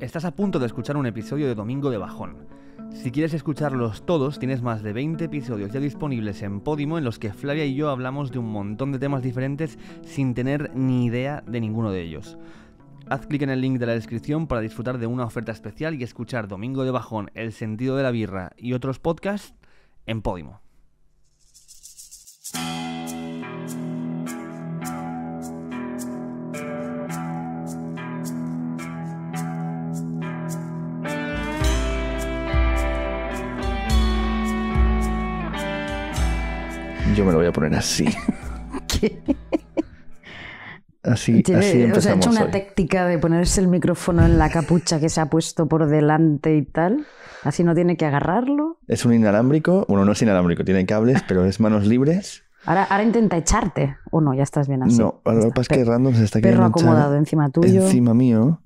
Estás a punto de escuchar un episodio de Domingo de Bajón. Si quieres escucharlos todos, tienes más de 20 episodios ya disponibles en Podimo en los que Flavia y yo hablamos de un montón de temas diferentes sin tener ni idea de ninguno de ellos. Haz clic en el link de la descripción para disfrutar de una oferta especial y escuchar Domingo de Bajón, El sentido de la birra y otros podcasts en Podimo. Yo me lo voy a poner así. Así, empezamos ha hecho una táctica de ponerse el micrófono en la capucha que se ha puesto por delante y tal. Así no tiene que agarrarlo. Es un inalámbrico. Bueno, no es inalámbrico, tiene cables, pero es manos libres. Ahora, intenta echarte. O no, ya estás bien así. No, lo que pasa es que Random se está quedando. acomodado encima tuyo. Encima mío.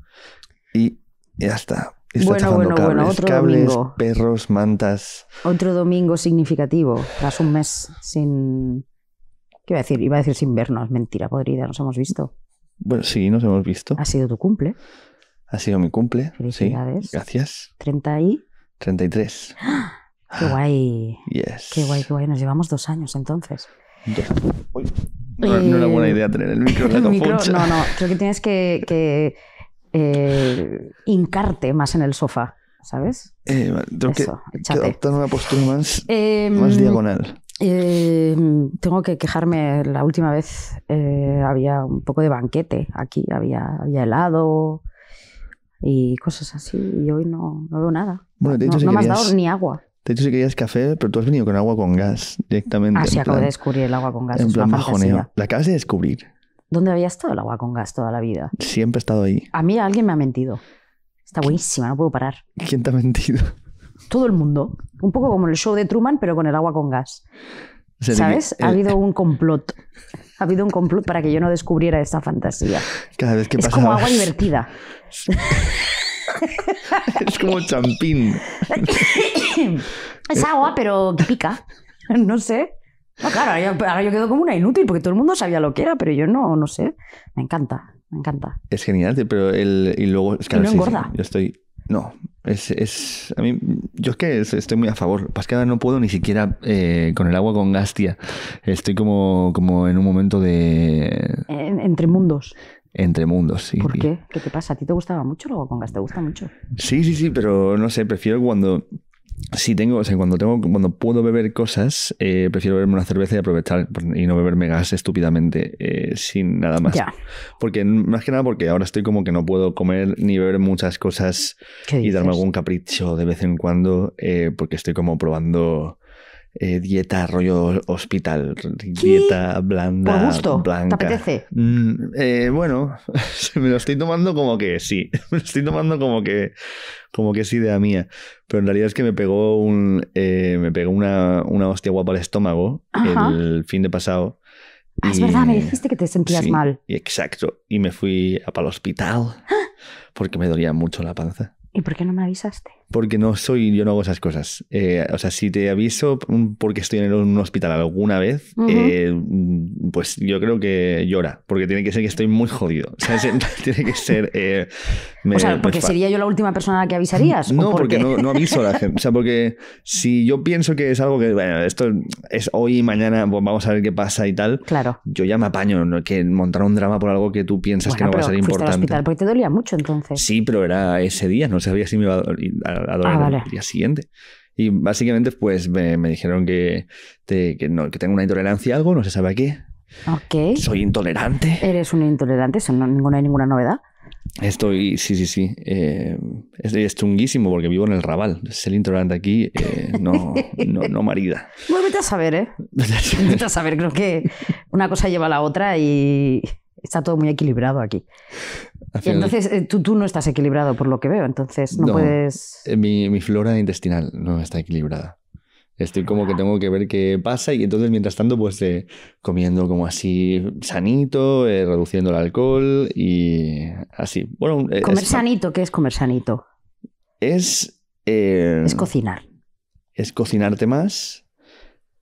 Y ya está bueno, bueno, bueno, otro domingo. perros, mantas. Otro domingo significativo, tras un mes sin... ¿Qué iba a decir? Iba a decir sin vernos, mentira podrida, nos hemos visto. Bueno, sí, nos hemos visto. Ha sido tu cumple. Ha sido mi cumple. Felicidades. Sí, gracias. 30 y... 33. ¡Ah! Qué guay. Yes. Qué guay, qué guay. Nos llevamos dos años entonces. Eh, no, es una buena idea tener el micro, No, no, creo que tienes que eh, hincarte más en el sofá, ¿sabes? Eh, tengo que, adoptar una postura más, em, diagonal. Em, tengo que quejarme, la última vez eh, había un poco de banquete aquí, había, helado y cosas así, y hoy no, no veo nada. Bueno, no, no me has dado ni agua. Te he dicho si querías café, pero tú has venido con agua con gas directamente. Ah, sí, acabo de descubrir el agua con gas. En es una La acabas de descubrir. ¿Dónde había estado el agua con gas toda la vida? Siempre he estado ahí. A mí alguien me ha mentido. Está buenísima, no puedo parar. ¿Quién te ha mentido? Todo el mundo. Un poco como el show de Truman, pero con el agua con gas. ¿Sabes? Ha habido un complot. Ha habido un complot para que yo no descubriera esta fantasía. Cada vez que Es como agua divertida. es como champín. es agua, pero que pica. No sé. No, claro, ahora yo, quedo como una inútil porque todo el mundo sabía lo que era, pero yo no, no sé. Me encanta, me encanta. Es genial, pero el, y luego es que no engorda. yo estoy. No, es, es, a mí, yo es que estoy muy a favor. pas que no puedo ni siquiera eh, con el agua con gastia. Estoy como, como en un momento de. entre mundos. Entre mundos, sí. ¿Por qué? ¿Qué te pasa? ¿A ti te gustaba mucho el con gas? ¿Te gusta mucho? Sí, sí, sí, pero no sé, prefiero cuando si tengo, o sea, cuando tengo, cuando puedo beber cosas, eh, prefiero beberme una cerveza y aprovechar y no beberme gas estúpidamente eh, sin nada más. Porque más que nada porque ahora estoy como que no puedo comer ni beber muchas cosas y darme algún capricho de vez en cuando eh, porque estoy como probando eh, dieta rollo hospital, dieta blanda. Por gusto, ¿te apetece? Mm, eh, bueno, me lo estoy tomando como que sí, me lo estoy tomando como que, como que es idea mía, pero en realidad es que me pegó, un, eh, me pegó una, una hostia guapa al estómago el fin de pasado. Ah, es verdad, me dijiste que te sentías sí, mal. Exacto, y me fui para el hospital porque me dolía mucho la panza. ¿Y por qué no me avisaste? porque no soy, yo no hago esas cosas. Eh, o sea, si te aviso porque estoy en un hospital alguna vez, eh, mm, pues yo creo que llora, porque tiene que ser que estoy muy jodido. O sea, tiene que ser... Eh, o sea, porque sería yo la última persona a la que avisarías. No, porque no, aviso a la gente. O sea, porque si yo pienso que es algo que, bueno, esto es hoy y mañana, pues vamos a ver qué pasa y tal, claro. yo ya me apaño, que montar un drama por algo que tú piensas que no va a ser importante. Al hospital porque te dolía mucho entonces. Sí, pero era ese día, no sabía si me iba a a ah, día siguiente. Y básicamente, pues me, me dijeron que, que, tengo una intolerancia a algo, no se sabe a qué. Ok. Soy intolerante. Eres un intolerante, eso no, hay ninguna novedad. Estoy, sí, sí, sí. Eh, es, chunguísimo porque vivo en el Raval. Ser intolerante aquí eh, no, no, no, marida. Bueno, a saber, ¿eh? a saber. creo que una cosa lleva a la otra y está todo muy equilibrado aquí. entonces eh, tú, tú, no estás equilibrado por lo que veo, entonces no, puedes... Eh, mi, mi flora intestinal no está equilibrada. Estoy como que tengo que ver qué pasa y entonces mientras tanto pues eh, comiendo como así sanito, reduciendo el alcohol y así. Bueno, comer sanito, ¿qué es comer sanito? Es... es cocinar. Es cocinarte más,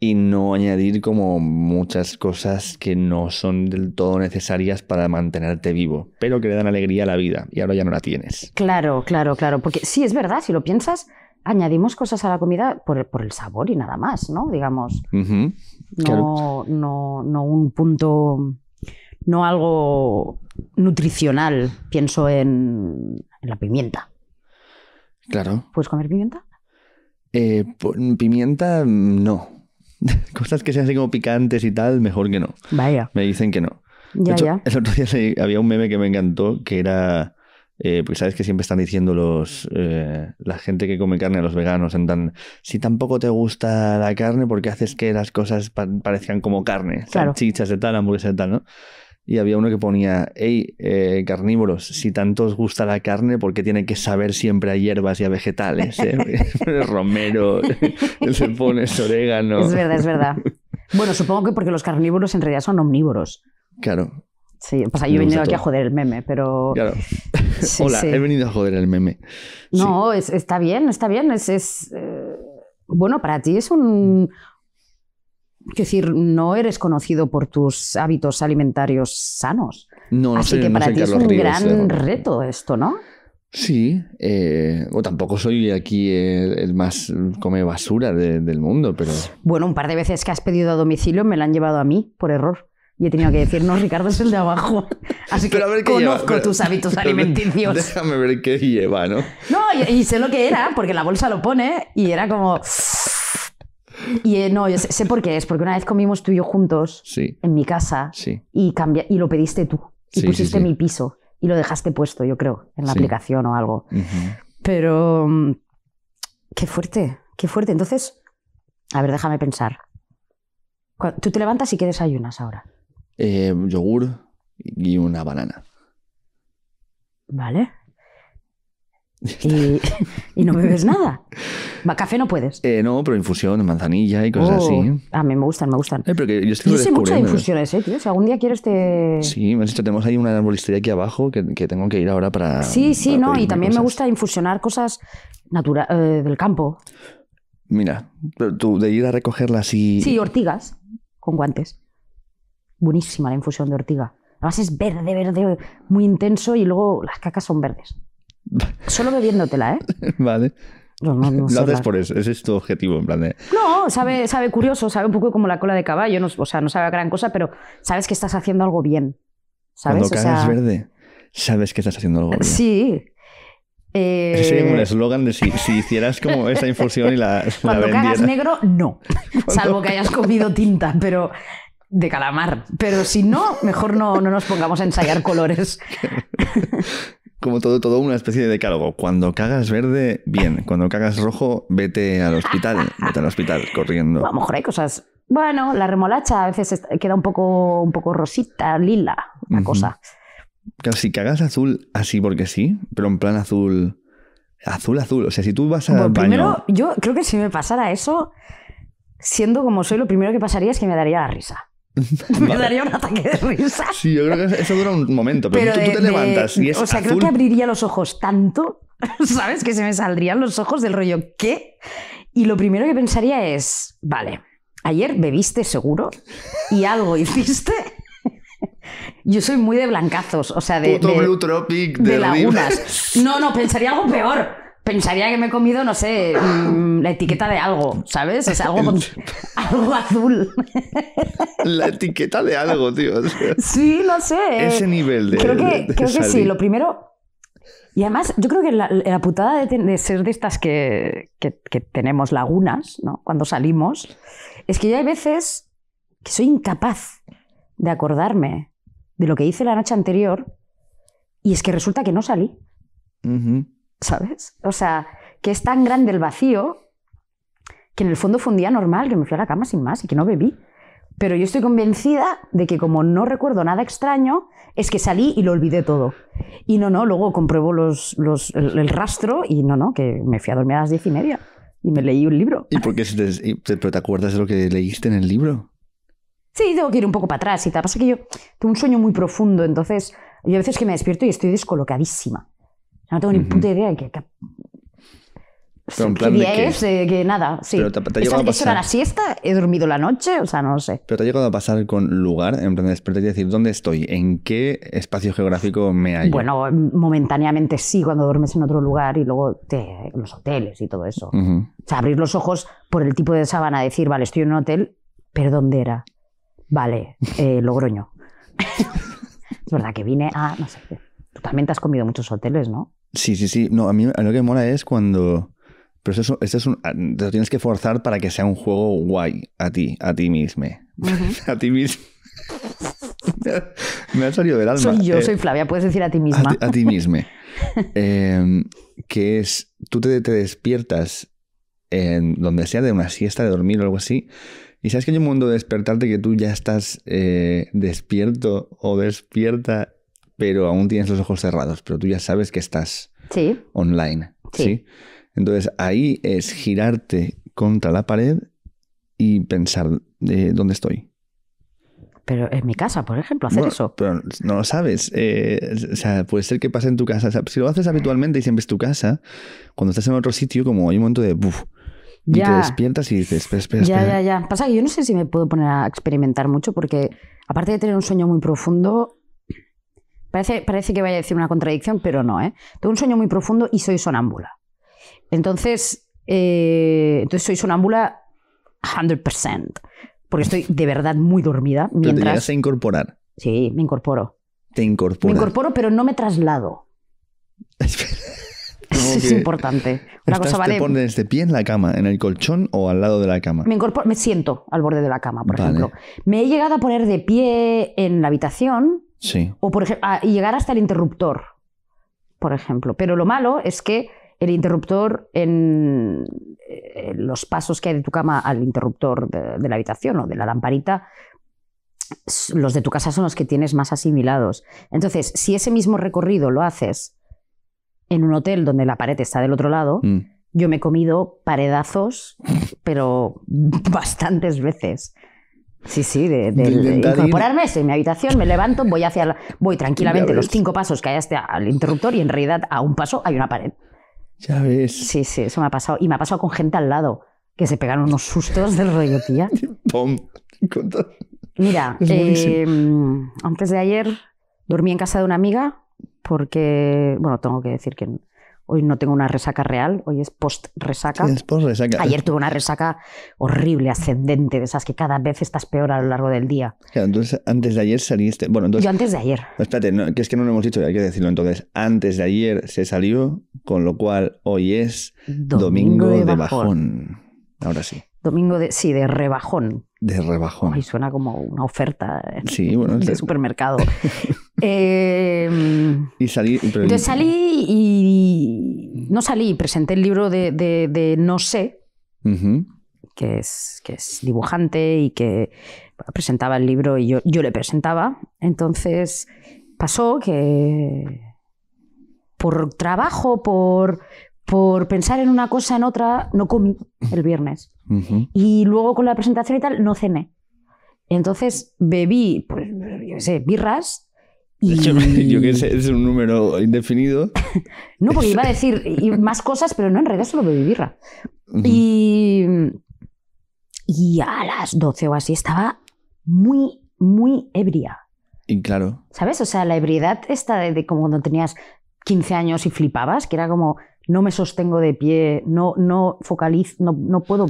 y no añadir como muchas cosas que no son del todo necesarias para mantenerte vivo, pero que le dan alegría a la vida y ahora ya no la tienes. Claro, claro, claro, porque sí, es verdad, si lo piensas, añadimos cosas a la comida por, por el sabor y nada más, ¿no? Digamos, no, no, no un punto, no algo nutricional, pienso en, la pimienta. Claro. ¿Puedes comer pimienta? Eh, pimienta mm, no, cosas que sean así como picantes y tal, mejor que no. Vaya. Me dicen que no. de hecho, El otro día había un meme que me encantó que era. Eh, pues sabes que siempre están diciendo los eh, la gente que come carne, a los veganos, en tan, si tampoco te gusta la carne, porque haces que las cosas parezcan como carne, chichas salchichas de tal, hamburguesas de tal, ¿no? Y había uno que ponía, hey, eh, carnívoros, si tanto os gusta la carne, ¿por qué tiene que saber siempre a hierbas y a vegetales? Eh? Romero, se pone orégano. Es verdad, es verdad. Bueno, supongo que porque los carnívoros en realidad son omnívoros. Claro. Sí, pues yo he venido aquí a joder el meme, pero... Claro. Hola, he venido a joder el meme. No, está bien, está bien. Es, eh, Bueno, para ti es un, Quiero decir, no eres conocido por tus hábitos alimentarios sanos. No, no Así que para ti es un gran reto esto, ¿no? Sí, eh, o tampoco soy aquí el, más come basura del mundo, pero... Bueno, un par de veces que has pedido a domicilio me la han llevado a mí por error. Y he tenido que decir, no, Ricardo es el de abajo. Así que conozco tus hábitos alimenticios. Déjame ver qué lleva, ¿no? No, y sé lo que era, porque la bolsa lo pone y era como... Y eh, no, yo sé, por qué es, porque una vez comimos tú y yo juntos en mi casa y, y lo pediste tú y pusiste mi piso y lo dejaste puesto, yo creo, en la aplicación o algo. Pero mm, qué fuerte, qué fuerte. Entonces, a ver, déjame pensar. ¿Tú te levantas y qué desayunas ahora? Eh, yogur y una banana. Vale. Y, no bebes nada. Café no puedes. Eh, no, pero infusión, manzanilla y cosas así. Oh, a mí me gustan, me gustan. Eh, yo estoy sé mucho infusiones, eh, tío. Si algún día quieres te. Sí, me tenemos ahí una arbolistería aquí abajo que, tengo que ir ahora para. Sí, sí, no. Y también me gusta infusionar cosas eh, del campo. Mira, pero tú de ir a recogerlas y. Sí, ortigas con guantes. Buenísima la infusión de ortiga. Además es verde, verde, muy intenso y luego las cacas son verdes. Solo bebiéndotela, ¿eh? vale. No, no, no lo haces por eso, ese es tu objetivo, en plan de... No, sabe, sabe curioso, sabe un poco como la cola de caballo, o sea, no sabe a gran cosa, pero sabes que estás haciendo algo bien, ¿sabes? Cuando o verde, sabes que estás haciendo algo bien. Sí. Ese sería un eh, eslogan de si, si, hicieras como esta infusión y la, Cuando la negro, no. Salvo que hayas comido tinta, pero... De calamar. Pero si no, mejor no, no nos pongamos a ensayar colores como todo, todo una especie de decálogo. Cuando cagas verde, bien. Cuando cagas rojo, vete al hospital. Vete al hospital corriendo. a lo mejor hay cosas. Bueno, la remolacha a veces queda un poco, un poco rosita, lila, una cosa. Claro, si cagas azul así porque sí, pero en plan azul. Azul, azul. O sea, si tú vas a. Primero, yo creo que si me pasara eso, siendo como soy, lo primero que pasaría es que me daría la risa. Me daría un ataque de risa. Sí, yo creo que eso dura un momento, pero, tú, te levantas y es O sea, creo que abriría los ojos tanto, ¿sabes? Que se me saldrían los ojos del rollo ¿qué? Y lo primero que pensaría es, vale, ayer bebiste seguro y algo hiciste. Yo soy muy de blancazos, o sea, de. Blue Tropic de lagunas. No, no, pensaría algo peor pensaría que me he comido, no sé, mm, la etiqueta de algo, ¿sabes? O algo, azul. La etiqueta de algo, tío. sí, no sé. Ese nivel de. Creo que, creo que sí. Lo primero. Y además, yo creo que la, putada de, ser de estas que, tenemos lagunas, ¿no? Cuando salimos, es que ya hay veces que soy incapaz de acordarme de lo que hice la noche anterior y es que resulta que no salí. ¿sabes? O sea, que es tan grande el vacío que en el fondo fue un día normal, que me fui a la cama sin más y que no bebí. Pero yo estoy convencida de que como no recuerdo nada extraño, es que salí y lo olvidé todo. Y no, no, luego compruebo el, rastro y no, no, que me fui a dormir a las diez y media y me leí un libro. ¿Y por qué te, pero te acuerdas de lo que leíste en el libro? Sí, tengo que ir un poco para atrás y te Pasa que yo tengo un sueño muy profundo, entonces yo a veces que me despierto y estoy descolocadísima. No tengo ni puta idea de qué, día es? Eh, que nada, sí. Pero te, ha pasar... la siesta? ¿He dormido la noche? O sea, no sé. Pero te ha llegado a pasar con lugar, en plan de despertar y decir, ¿dónde estoy? ¿En qué espacio geográfico me hallo? Bueno, momentáneamente sí, cuando duermes en otro lugar y luego los hoteles y todo eso. O sea, abrir los ojos por el tipo de sábana, decir, vale, estoy en un hotel, pero ¿dónde era? Vale, eh, Logroño. es verdad que vine a, no sé qué también te has comido muchos hoteles, ¿no? Sí, sí, sí. No, a mí lo que me mola es cuando... Pero eso, es un, ah, te lo tienes que forzar para que sea un juego guay a ti, a ti mismo. a ti mismo. me ha salido del alma. Soy yo, eh, soy Flavia, puedes decir a ti misma. A, ti mismo. Em, que es, tú te, te, despiertas en donde sea de una siesta, de dormir o algo así, y sabes que hay un mundo de despertarte que tú ya estás eh, despierto o despierta pero aún tienes los ojos cerrados, pero tú ya sabes que estás online. Sí. Entonces ahí es girarte contra la pared y pensar de eh, dónde estoy. Pero en mi casa, por ejemplo, hacer eso. Pero no lo sabes. Eh, puede ser que pase en tu casa. si lo haces habitualmente y siempre es tu casa, cuando estás en otro sitio, como hay un momento de. y te despiertas y dices, Ya, ya, ya. Pasa que yo no sé si me puedo poner a experimentar mucho porque, aparte de tener un sueño muy profundo, Parece, que vaya a decir una contradicción, pero no, ¿eh? Tengo un sueño muy profundo y soy sonámbula. Entonces, eh, entonces soy sonámbula 100%, porque estoy de verdad muy dormida. Mientras... ¿Pero te llegas a incorporar? Sí, me incorporo. ¿Te incorporo Me incorporo, pero no me traslado. es importante. Una ¿Te pones de pie en la cama, en el colchón o al lado de la cama? Me, incorporo, me siento al borde de la cama, por ejemplo. Me he llegado a poner de pie en la habitación o por ejemplo, y llegar hasta el interruptor, por ejemplo. Pero lo malo es que el interruptor en, eh, los pasos que hay de tu cama al interruptor de, la habitación o de la lamparita los de tu casa son los que tienes más asimilados. Entonces, si ese mismo recorrido lo haces en un hotel donde la pared está del otro lado, mm. yo me he comido paredazos, pero bastantes veces. Sí, sí, de, incorporarme, en mi habitación, me levanto, voy hacia voy tranquilamente los cinco pasos que hay hasta al interruptor y en realidad a un paso hay una pared. Ya ves. Sí, sí, eso me ha pasado. Y me ha pasado con gente al lado, que se pegaron unos sustos del rollo, tía. ¡Pum! Mira, eh, antes de ayer dormí en casa de una amiga porque, bueno, tengo que decir que Hoy no tengo una resaca real, hoy es post-resaca. post Ayer tuve una resaca horrible, ascendente, de esas que cada vez estás peor a lo largo del día. entonces antes de ayer saliste. Bueno, entonces. Yo antes de ayer. Espérate, que es que no lo hemos dicho, hay que decirlo. Entonces, antes de ayer se salió, con lo cual hoy es Domingo, de Bajón. Ahora sí. Domingo de, sí, de rebajón. De rebajón. Y suena como una oferta de supermercado. Em, y salí, salí y no salí, presenté el libro de, No sé, que, es, que es dibujante y que presentaba el libro y yo, yo le presentaba. Entonces pasó que por trabajo, por, por pensar en una cosa, en otra, no comí el viernes. Y luego con la presentación y tal, no cené. Entonces bebí, pues, yo qué sé, birras. Y... Yo, qué sé, es un número indefinido. no, porque iba a decir más cosas, pero no, en realidad solo bebí birra. Y. Y a las 12 o así estaba muy, muy ebria. Y claro. ¿Sabes? O sea, la ebriedad esta de, de como cuando tenías 15 años y flipabas, que era como no me sostengo de pie, no, no focalizo, no, no puedo,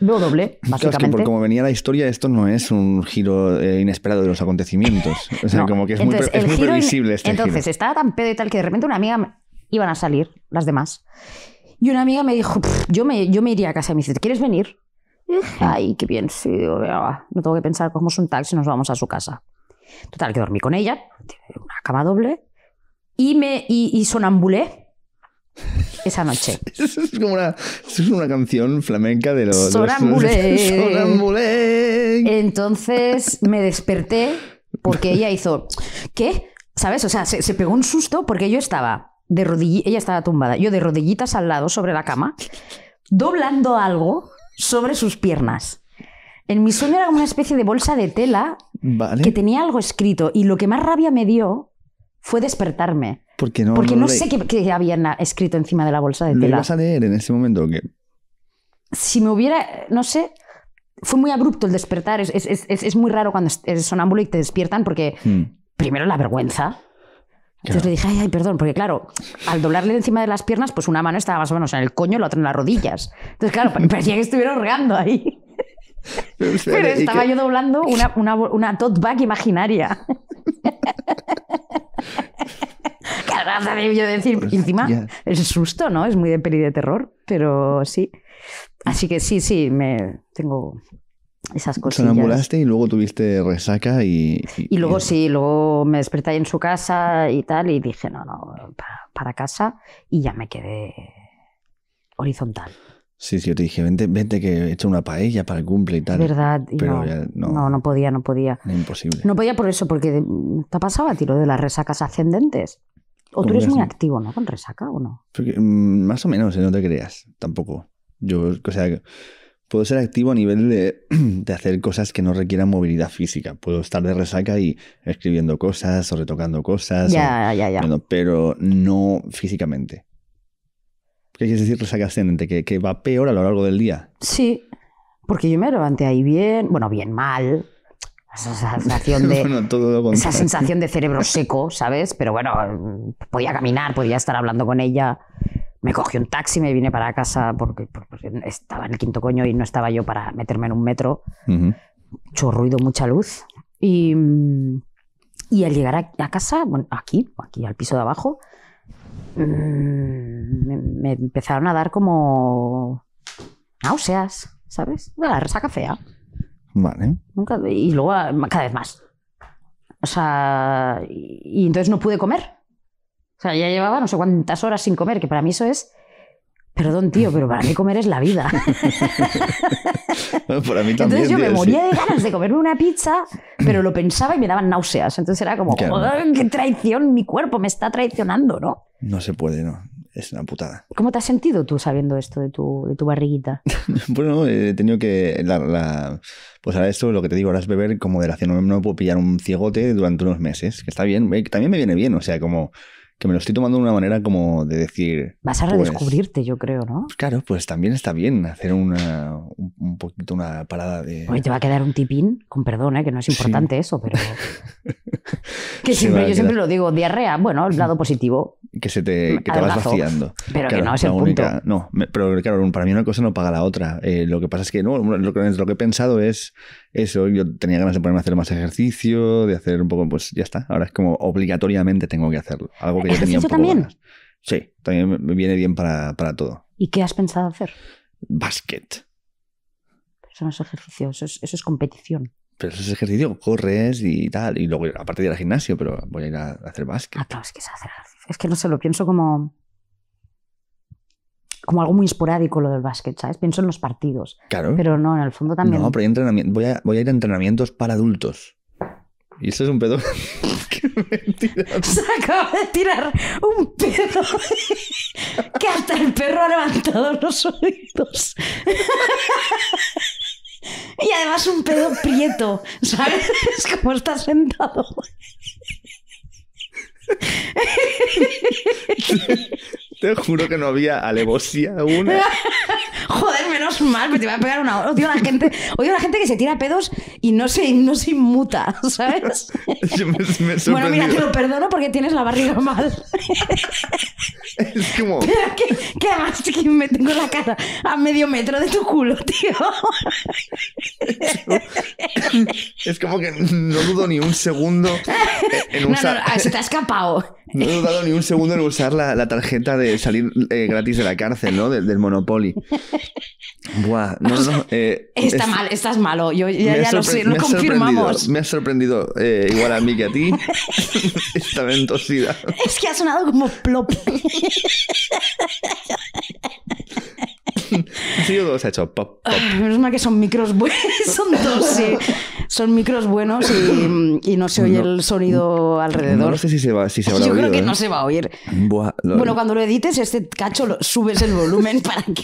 veo doble, básicamente. Claro, es que por como venía la historia, esto no es un giro eh, inesperado de los acontecimientos. O sea, como que es muy, previsible este Entonces, estaba tan pedo y tal que de repente una amiga iban a salir, las demás. Y una amiga me dijo, yo me, yo me iría a casa y me dice, ¿quieres venir? ay, qué bien, sí, no tengo que pensar, cogemos un taxi y nos vamos a su casa. Total, que dormí con ella, una cama doble, y, me, y sonambulé esa noche. Eso es como una, es una canción flamenca de los... Sonambulé. Entonces me desperté porque ella hizo... ¿Qué? ¿Sabes? O sea, se, pegó un susto porque yo estaba de rodillas. Ella estaba tumbada. Yo de rodillitas al lado sobre la cama, doblando algo sobre sus piernas. En mi sueño era una especie de bolsa de tela que tenía algo escrito y lo que más rabia me dio fue despertarme. Porque no, no, sé qué, había habían escrito encima de la bolsa de tela. ¿Lo ibas a leer en ese momento Si me hubiera, no sé, fue muy abrupto el despertar. Es, muy raro cuando eres sonámbulo y te despiertan porque hmm. primero la vergüenza. Entonces le dije, ay, perdón, porque claro, al doblarle encima de las piernas, pues una mano estaba más o menos en el coño, y la otra en las rodillas. Entonces, claro, parecía que estuviera regando ahí. Pero, estaba yo doblando una, una, una tote bag imaginaria. raza debió decir. encima, pues el susto, ¿no? Es muy de peli de terror, pero sí. Así que sí, sí, me tengo esas cosas. enamoraste y luego tuviste resaca y, y... luego sí, luego me desperté ahí en su casa y tal y dije, no, no, para, casa y ya me quedé horizontal. Sí, sí, yo te dije, vente, vente que he hecho una paella para el cumple y tal. ¿Verdad? no, no, podía, no podía. imposible. No podía por eso, porque te pasaba tiro de las resacas ascendentes. O tú eres muy activo, ¿no? Con resaca o no. Mm, más o menos, eh, no te creas, tampoco. Yo, o sea, puedo ser activo a nivel de, hacer cosas que no requieran movilidad física. Puedo estar de resaca y escribiendo cosas o retocando cosas. Ya, ya, ya. pero no físicamente. ¿Qué quieres decir resaca ascendente? ¿Que, que va peor a lo largo del día. Sí, porque yo me levanté ahí bien, bueno, bien mal, esa sensación de cerebro seco, ¿sabes? Pero bueno, podía caminar, podía estar hablando con ella. Me cogí un taxi, me vine para casa porque, estaba en el quinto coño y no estaba yo para meterme en un metro. Mucho ruido, mucha luz. Y, mm, al llegar a, casa, bueno, aquí, aquí al piso de abajo, mm, me, empezaron a dar como náuseas, ¿sabes? De la resaca fea. Vale. y luego cada vez más. O sea, y, entonces no pude comer. O sea, ya llevaba no sé cuántas horas sin comer, que para mí eso es. Perdón, tío, pero para mí comer es la vida. entonces yo me moría de ganas de comerme una pizza, pero lo pensaba y me daban náuseas. Entonces era como, ¡qué traición! Mi cuerpo me está traicionando, ¿no? No se puede, ¿no? es una putada. ¿Cómo te has sentido tú sabiendo esto de tu, de tu barriguita? bueno, he tenido que... pues ahora esto, lo que te digo, ahora es beber como de la No, no puedo pillar un ciegote durante unos meses, que está bien. También me viene bien, o sea, como que me lo estoy tomando de una manera como de decir... Vas a pues, redescubrirte, yo creo, ¿no? claro, pues también está bien hacer una, un, poquito una parada de... te va a quedar un tipín, con perdón, ¿eh? que no es importante eso, pero... que siempre, yo siempre lo digo, diarrea, bueno, el lado positivo. Que se te, vas vaciando. Pero que no es el punto. No, pero claro, para mí una cosa no paga la otra. Eh, lo que pasa es que no, lo que, lo que he pensado es eso, yo tenía ganas de ponerme a hacer más ejercicio, de hacer un poco, pues ya está. Ahora es como obligatoriamente tengo que hacerlo. Algo que yo tenía también? Sí, también me viene bien para, todo. ¿Y qué has pensado hacer? Básquet. Pero eso no es ejercicio, eso es, competición. Pero eso es ejercicio, corres y tal. Y luego, aparte de ir al gimnasio, pero voy a ir a, hacer básquet. Ah, claro, es que es hacer ejercicio. Es que no se lo pienso como como algo muy esporádico lo del básquet, ¿sabes? Pienso en los partidos. Claro. Pero no, en el fondo también. No, pero voy, a, ir a entrenamientos para adultos. Y eso es un pedo ¡Qué mentira! Se acaba de tirar un pedo que hasta el perro ha levantado los oídos. Y además un pedo prieto, ¿sabes? Es como está sentado. Te juro que no había alevosía alguna. Joder, menos mal, me te va a pegar una Odio a la gente, odio a la gente que se tira pedos y no se, no se inmuta, ¿sabes? bueno, mira, te lo perdono porque tienes la barriga mal. Es como. ¿Qué que, que que me tengo la cara a medio metro de tu culo, tío. Es como, que no dudo ni un segundo en un no, no, se te ha escapado. No he dudado ni un segundo en usar la, tarjeta de salir eh, gratis de la cárcel, ¿no? Del, Monopoly. Buah, no, no. Eh, está mal, estás malo. Yo ya, lo sé, lo me confirmamos. Me ha sorprendido eh, igual a mí que a ti esta ventosidad. Es que ha sonado como plop. dos, ha hecho pop. menos mal que son micros buenos. Son dos, Son micros buenos y, no se oye el sonido alrededor. No sé si se, va, se Yo creo que ¿eh? no se va a oír. bueno, cuando lo edites, este cacho subes el volumen para que.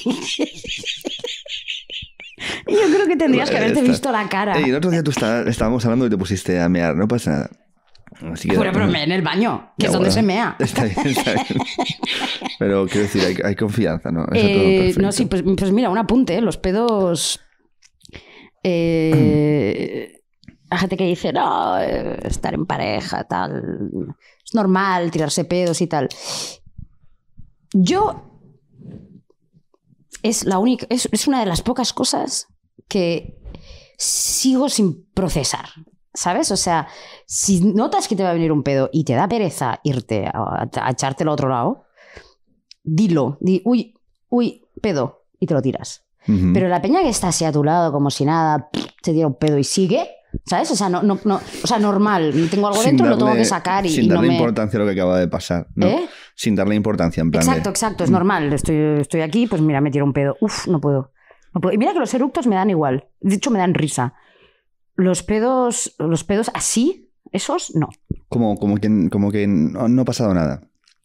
Yo creo que tendrías que haberte visto la cara. Y el otro día tú estábamos hablando y te pusiste a mear, no pasa nada pero en el baño, que es donde se mea. Pero quiero decir, hay, confianza, ¿no? Eh, no, sí, pues, pues, mira, un apunte, ¿eh? los pedos. Eh, gente que dice, no, eh, estar en pareja, tal. Es normal tirarse pedos y tal. Yo. Es, la única, es una de las pocas cosas que sigo sin procesar. ¿Sabes? O sea, si notas que te va a venir un pedo y te da pereza irte a, echarte echártelo otro lado, dilo, di, uy, uy, pedo, y te lo tiras. Pero la peña que está así a tu lado, como si nada, te tira un pedo y sigue, ¿sabes? O sea, no, no, no o sea normal, tengo algo dentro, lo tengo que sacar y. Sin darle importancia a lo que acaba de pasar, ¿no? ¿Eh? Sin darle importancia, en plan. Exacto, exacto, es mm". normal. Estoy, aquí, pues mira, me tiro un pedo. Uf, no puedo. no puedo. Y mira que los eructos me dan igual. De hecho, me dan risa. Los pedos, los pedos así, esos no. Como, como, que, como que no, ha pasado nada.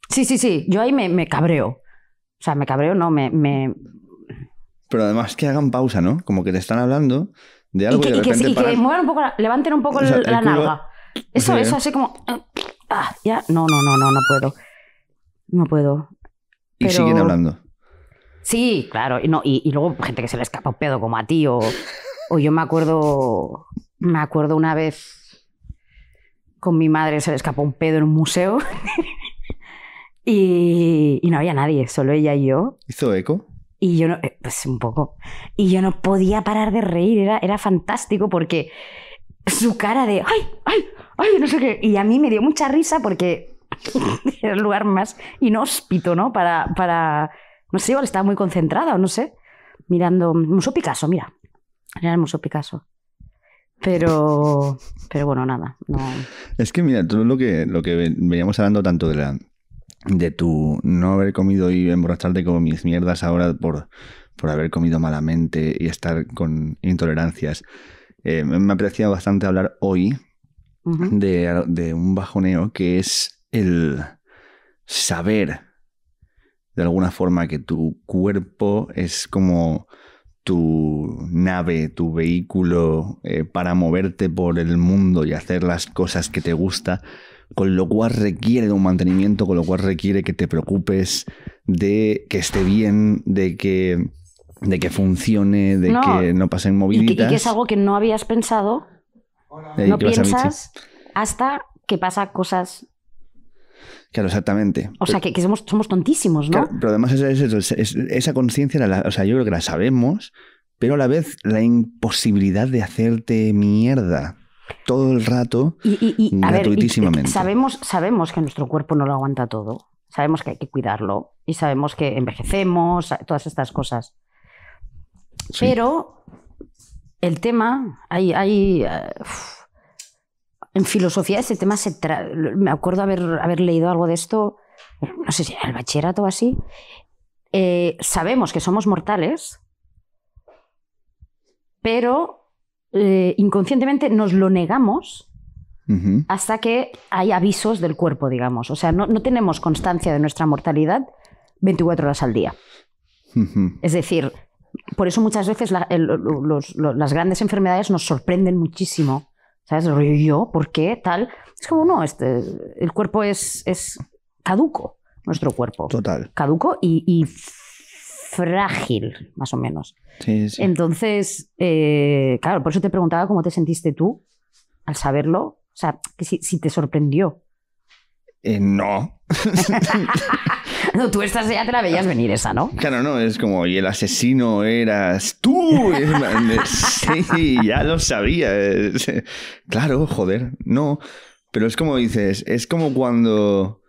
Sí, sí, sí. Yo ahí me, cabreo. O sea, me cabreo, no, me, me, Pero además que hagan pausa, ¿no? Como que te están hablando de algo y que, de repente y que, muevan un poco, levanten un poco la nalga. Eso, eso así como. Ah, ya. No, no, no, no, no puedo. No puedo. Y siguen hablando. Sí, claro. No, y, y, luego gente que se le escapa un pedo como a ti. O, o yo me acuerdo me acuerdo una vez con mi madre se le escapó un pedo en un museo y, no había nadie, solo ella y yo. ¿Hizo eco? Y yo no, eh, pues un poco. Y yo no podía parar de reír, era, era fantástico porque su cara de ¡ay, ay, ay! No sé qué. Y a mí me dio mucha risa porque era el lugar más inhóspito, ¿no? Para, para no sé, igual estaba muy concentrada o no sé, mirando Museo Picasso, mira, era el Museo Picasso. Pero, pero bueno, nada. Es que mira, todo lo que, lo que veníamos hablando tanto de la de tu no haber comido y emborracharte como mis mierdas ahora por, por haber comido malamente y estar con intolerancias. Eh, me me parecido bastante hablar hoy de, de un bajoneo que es el saber de alguna forma que tu cuerpo es como tu nave, tu vehículo eh, para moverte por el mundo y hacer las cosas que te gusta, con lo cual requiere de un mantenimiento, con lo cual requiere que te preocupes de que esté bien, de que, de que funcione, de que no pase en Y que, es algo que no habías pensado, no piensas hasta que pasa cosas Claro, exactamente. O sea, que, somos, tontísimos, ¿no? pero además esa conciencia, o sea, yo creo que la sabemos, pero a la vez la imposibilidad de hacerte mierda todo el rato gratuitísimamente. sabemos, sabemos que nuestro cuerpo no lo aguanta todo, sabemos que hay que cuidarlo y sabemos que envejecemos, todas estas cosas. Pero el tema, hay... hay eh, en filosofía ese tema se me acuerdo haber, haber leído algo de esto, no sé si en el bachillerato o así. Eh, sabemos que somos mortales, pero eh, inconscientemente nos lo negamos hasta que hay avisos del cuerpo, digamos. O sea, no, tenemos constancia de nuestra mortalidad 24 horas al día. Es decir, por eso muchas veces las grandes enfermedades nos sorprenden muchísimo ¿Sabes? ¿Yo? ¿Por qué? Tal. Es como, no, este, el cuerpo es, es caduco, nuestro cuerpo. Total. Caduco y, frágil, más o menos. Sí, sí. Entonces, eh, claro, por eso te preguntaba cómo te sentiste tú al saberlo. O sea, que si, te sorprendió. Eh, no, no, tú estás ya te la veías venir esa, ¿no? Claro, no, es como, y el asesino eras tú. sí, ya lo sabía. Claro, joder, no. Pero es como dices, es como cuando,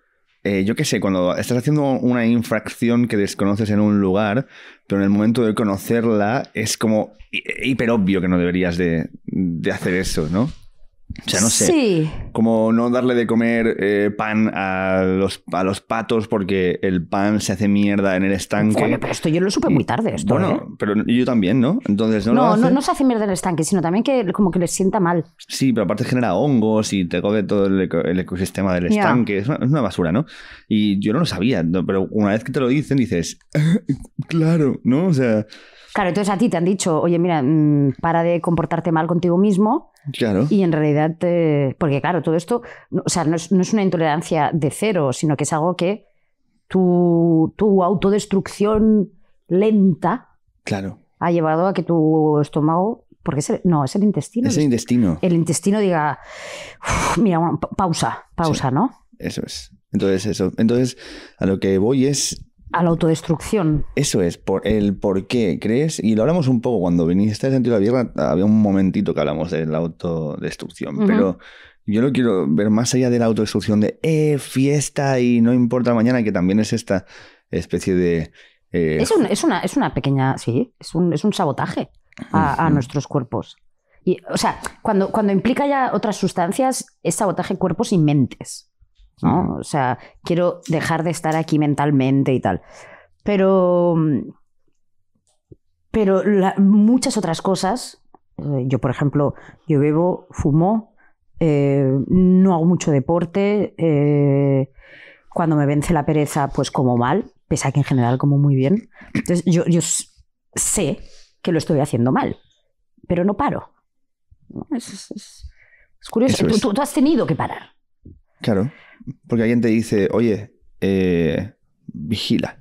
eh, yo qué sé, cuando estás haciendo una infracción que desconoces en un lugar, pero en el momento de conocerla es como hiper obvio que no deberías de, de hacer eso, ¿no? O sea, no sé. Sí. Como no darle de comer eh, pan a los, a los patos porque el pan se hace mierda en el estanque. Bueno, pero esto yo lo supe muy tarde. Esto, bueno, ¿eh? pero yo también, ¿no? Entonces no No, no, se hace mierda en el estanque, sino también que como que les sienta mal. Sí, pero aparte genera hongos y te coge todo el, ecosistema del estanque. Es, una, basura, ¿no? Y yo no lo sabía, pero una vez que te lo dicen dices, claro, ¿no? O sea... Claro, entonces a ti te han dicho, oye, mira, mm, para de comportarte mal contigo mismo y en realidad, eh, porque claro, todo esto, o sea, no es, no es, una intolerancia de cero, sino que es algo que tu, tu autodestrucción lenta claro. ha llevado a que tu estómago porque no, es el intestino. Es el intestino. El intestino diga, mira, pausa, pausa, ¿no? Eso es. Entonces, eso. Entonces, a lo que voy es, a la autodestrucción. Eso es, por el por qué crees, y lo hablamos un poco cuando viniste a Sentido la Tierra, había un momentito que hablamos de la autodestrucción, pero yo lo quiero ver más allá de la autodestrucción de, eh, fiesta y no importa mañana, que también es esta especie de... Eh, es, una, es una pequeña, sí, es un, es un sabotaje a, nuestros cuerpos. Y, o sea, cuando, cuando implica ya otras sustancias, es sabotaje cuerpos y mentes. ¿no? O sea, quiero dejar de estar aquí mentalmente y tal. Pero, mm, pero muchas otras cosas, eh, yo por ejemplo, yo bebo, fumo, eh, no hago mucho deporte, eh, cuando me vence la pereza, pues como mal, pese a que en general como muy bien. Entonces yo, sé que lo estoy haciendo mal, pero no paro. Es, curioso. tú has tenido que parar. Claro. Porque alguien te dice, oye, eh, vigila.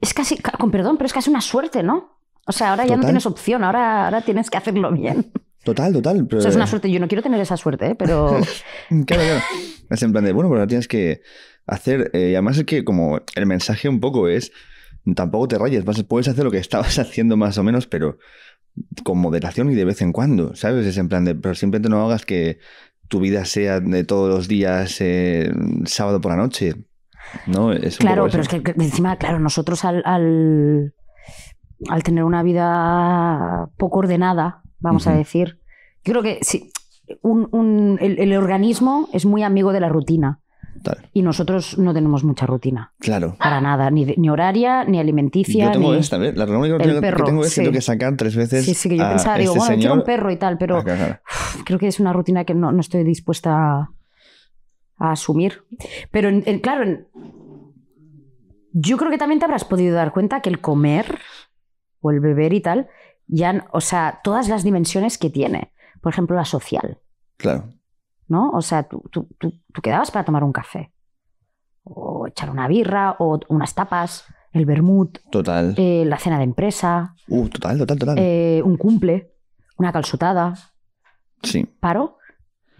Es casi, con perdón, pero es casi una suerte, ¿no? O sea, ahora ya no tienes opción, ahora, ahora tienes que hacerlo bien. Total, total. Pero... es una eh. suerte, yo no quiero tener esa suerte, ¿eh? pero... claro, claro. Es en plan de, bueno, pero pues ahora tienes que hacer, y además es que como el mensaje un poco es, tampoco te rayes, puedes hacer lo que estabas haciendo más o menos, pero con moderación y de vez en cuando, ¿sabes? Es en plan de, pero simplemente no hagas que tu vida sea de todos los días eh, sábado por la noche. ¿no? Es claro, pero es que, encima, claro, nosotros al, al, tener una vida poco ordenada, vamos a decir, creo que sí, un, el, organismo es muy amigo de la rutina. Y nosotros no tenemos mucha rutina. Claro. Para nada, ni, horaria, ni alimenticia. Yo tengo esta, ¿eh? La rutina que tengo es que tengo que sacar tres veces. Sí, sí, que yo pensaba, digo, este bueno, un perro y tal, pero ah, creo que es una rutina que no, estoy dispuesta a, asumir. Pero claro, yo creo que también te habrás podido dar cuenta que el comer o el beber y tal, ya, o sea, todas las dimensiones que tiene. Por ejemplo, la social. Claro. ¿no? O sea, tú, quedabas para tomar un café, o echar una birra, o unas tapas, el vermut, total. Eh, la cena de empresa, uh, total, total, total. Eh, un cumple, una calzotada. Sí. ¿Paro?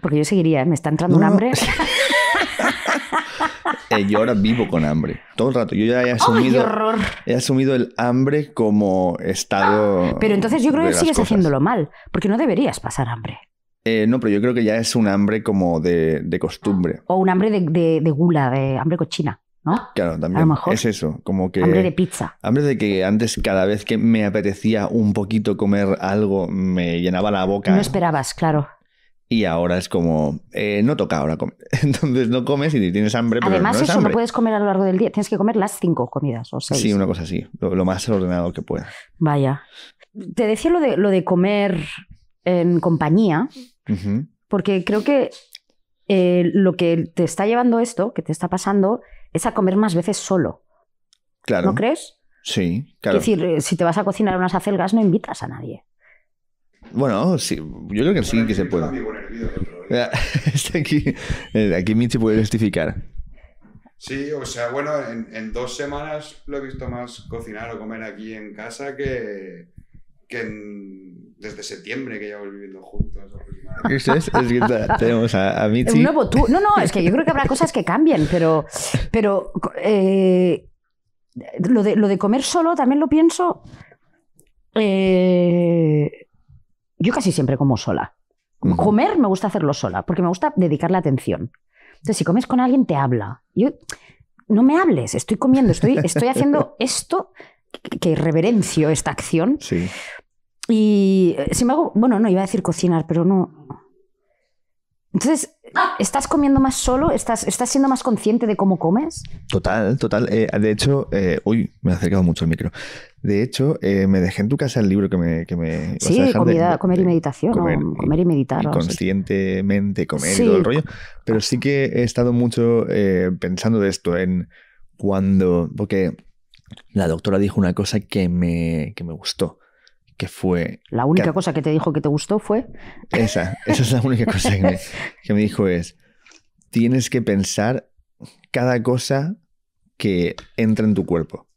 Porque yo seguiría, ¿eh? me está entrando un hambre. yo ahora vivo con hambre, todo el rato. Yo ya he asumido, he asumido el hambre como estado. Pero entonces yo creo que sigues haciéndolo mal, porque no deberías pasar hambre. Eh, no, pero yo creo que ya es un hambre como de, costumbre. Ah, o un hambre de, gula, de hambre cochina, ¿no? Claro, también. A lo mejor. Es eso, como que... Hambre de pizza. Hambre de que antes cada vez que me apetecía un poquito comer algo, me llenaba la boca. No esperabas, claro. Y ahora es como, eh, no toca ahora comer. Entonces no comes y tienes hambre. Pero Además, no eso hambre. no puedes comer a lo largo del día. Tienes que comer las cinco comidas o seis. Sí, una cosa así. Lo, más ordenado que puedas. Vaya. Te decía lo de, lo de comer en compañía, porque creo que eh, lo que te está llevando esto, que te está pasando, es a comer más veces solo. Claro. ¿No crees? Sí, claro. Es decir, eh, si te vas a cocinar unas acelgas, no invitas a nadie. Bueno, sí, yo creo que sí que se puede. Este aquí, eh, aquí Michi puede justificar Sí, o sea, bueno, en, dos semanas lo he visto más cocinar o comer aquí en casa que, que desde septiembre que llevamos viviendo juntos. es, es que tenemos a, a Michi. Un nuevo tú. No, no, es que yo creo que habrá cosas que cambien, pero, pero eh, lo, de, comer solo también lo pienso. Eh, yo casi siempre como sola. Comer me gusta hacerlo sola, porque me gusta dedicar la atención. Entonces, si comes con alguien, te habla. Yo, no me hables, estoy comiendo, estoy, estoy haciendo esto que, que reverencio esta acción. Sí. Y eh, si me hago, bueno, no iba a decir cocinar, pero no. Entonces, ¿estás comiendo más solo? ¿Estás, estás siendo más consciente de cómo comes? Total, total. Eh, de hecho, eh, uy, me he acercado mucho el micro. De hecho, me dejé en tu casa el libro que me... Que sí, comer y meditación, comer, y meditar. conscientemente comer y todo el rollo. Pero sí que he estado mucho pensando de esto, en cuando... Porque la doctora dijo una cosa que me, que me gustó que fue... La única cosa que te dijo que te gustó fue... Esa, esa es la única cosa que me, dijo es, tienes que pensar cada cosa que entra en tu cuerpo.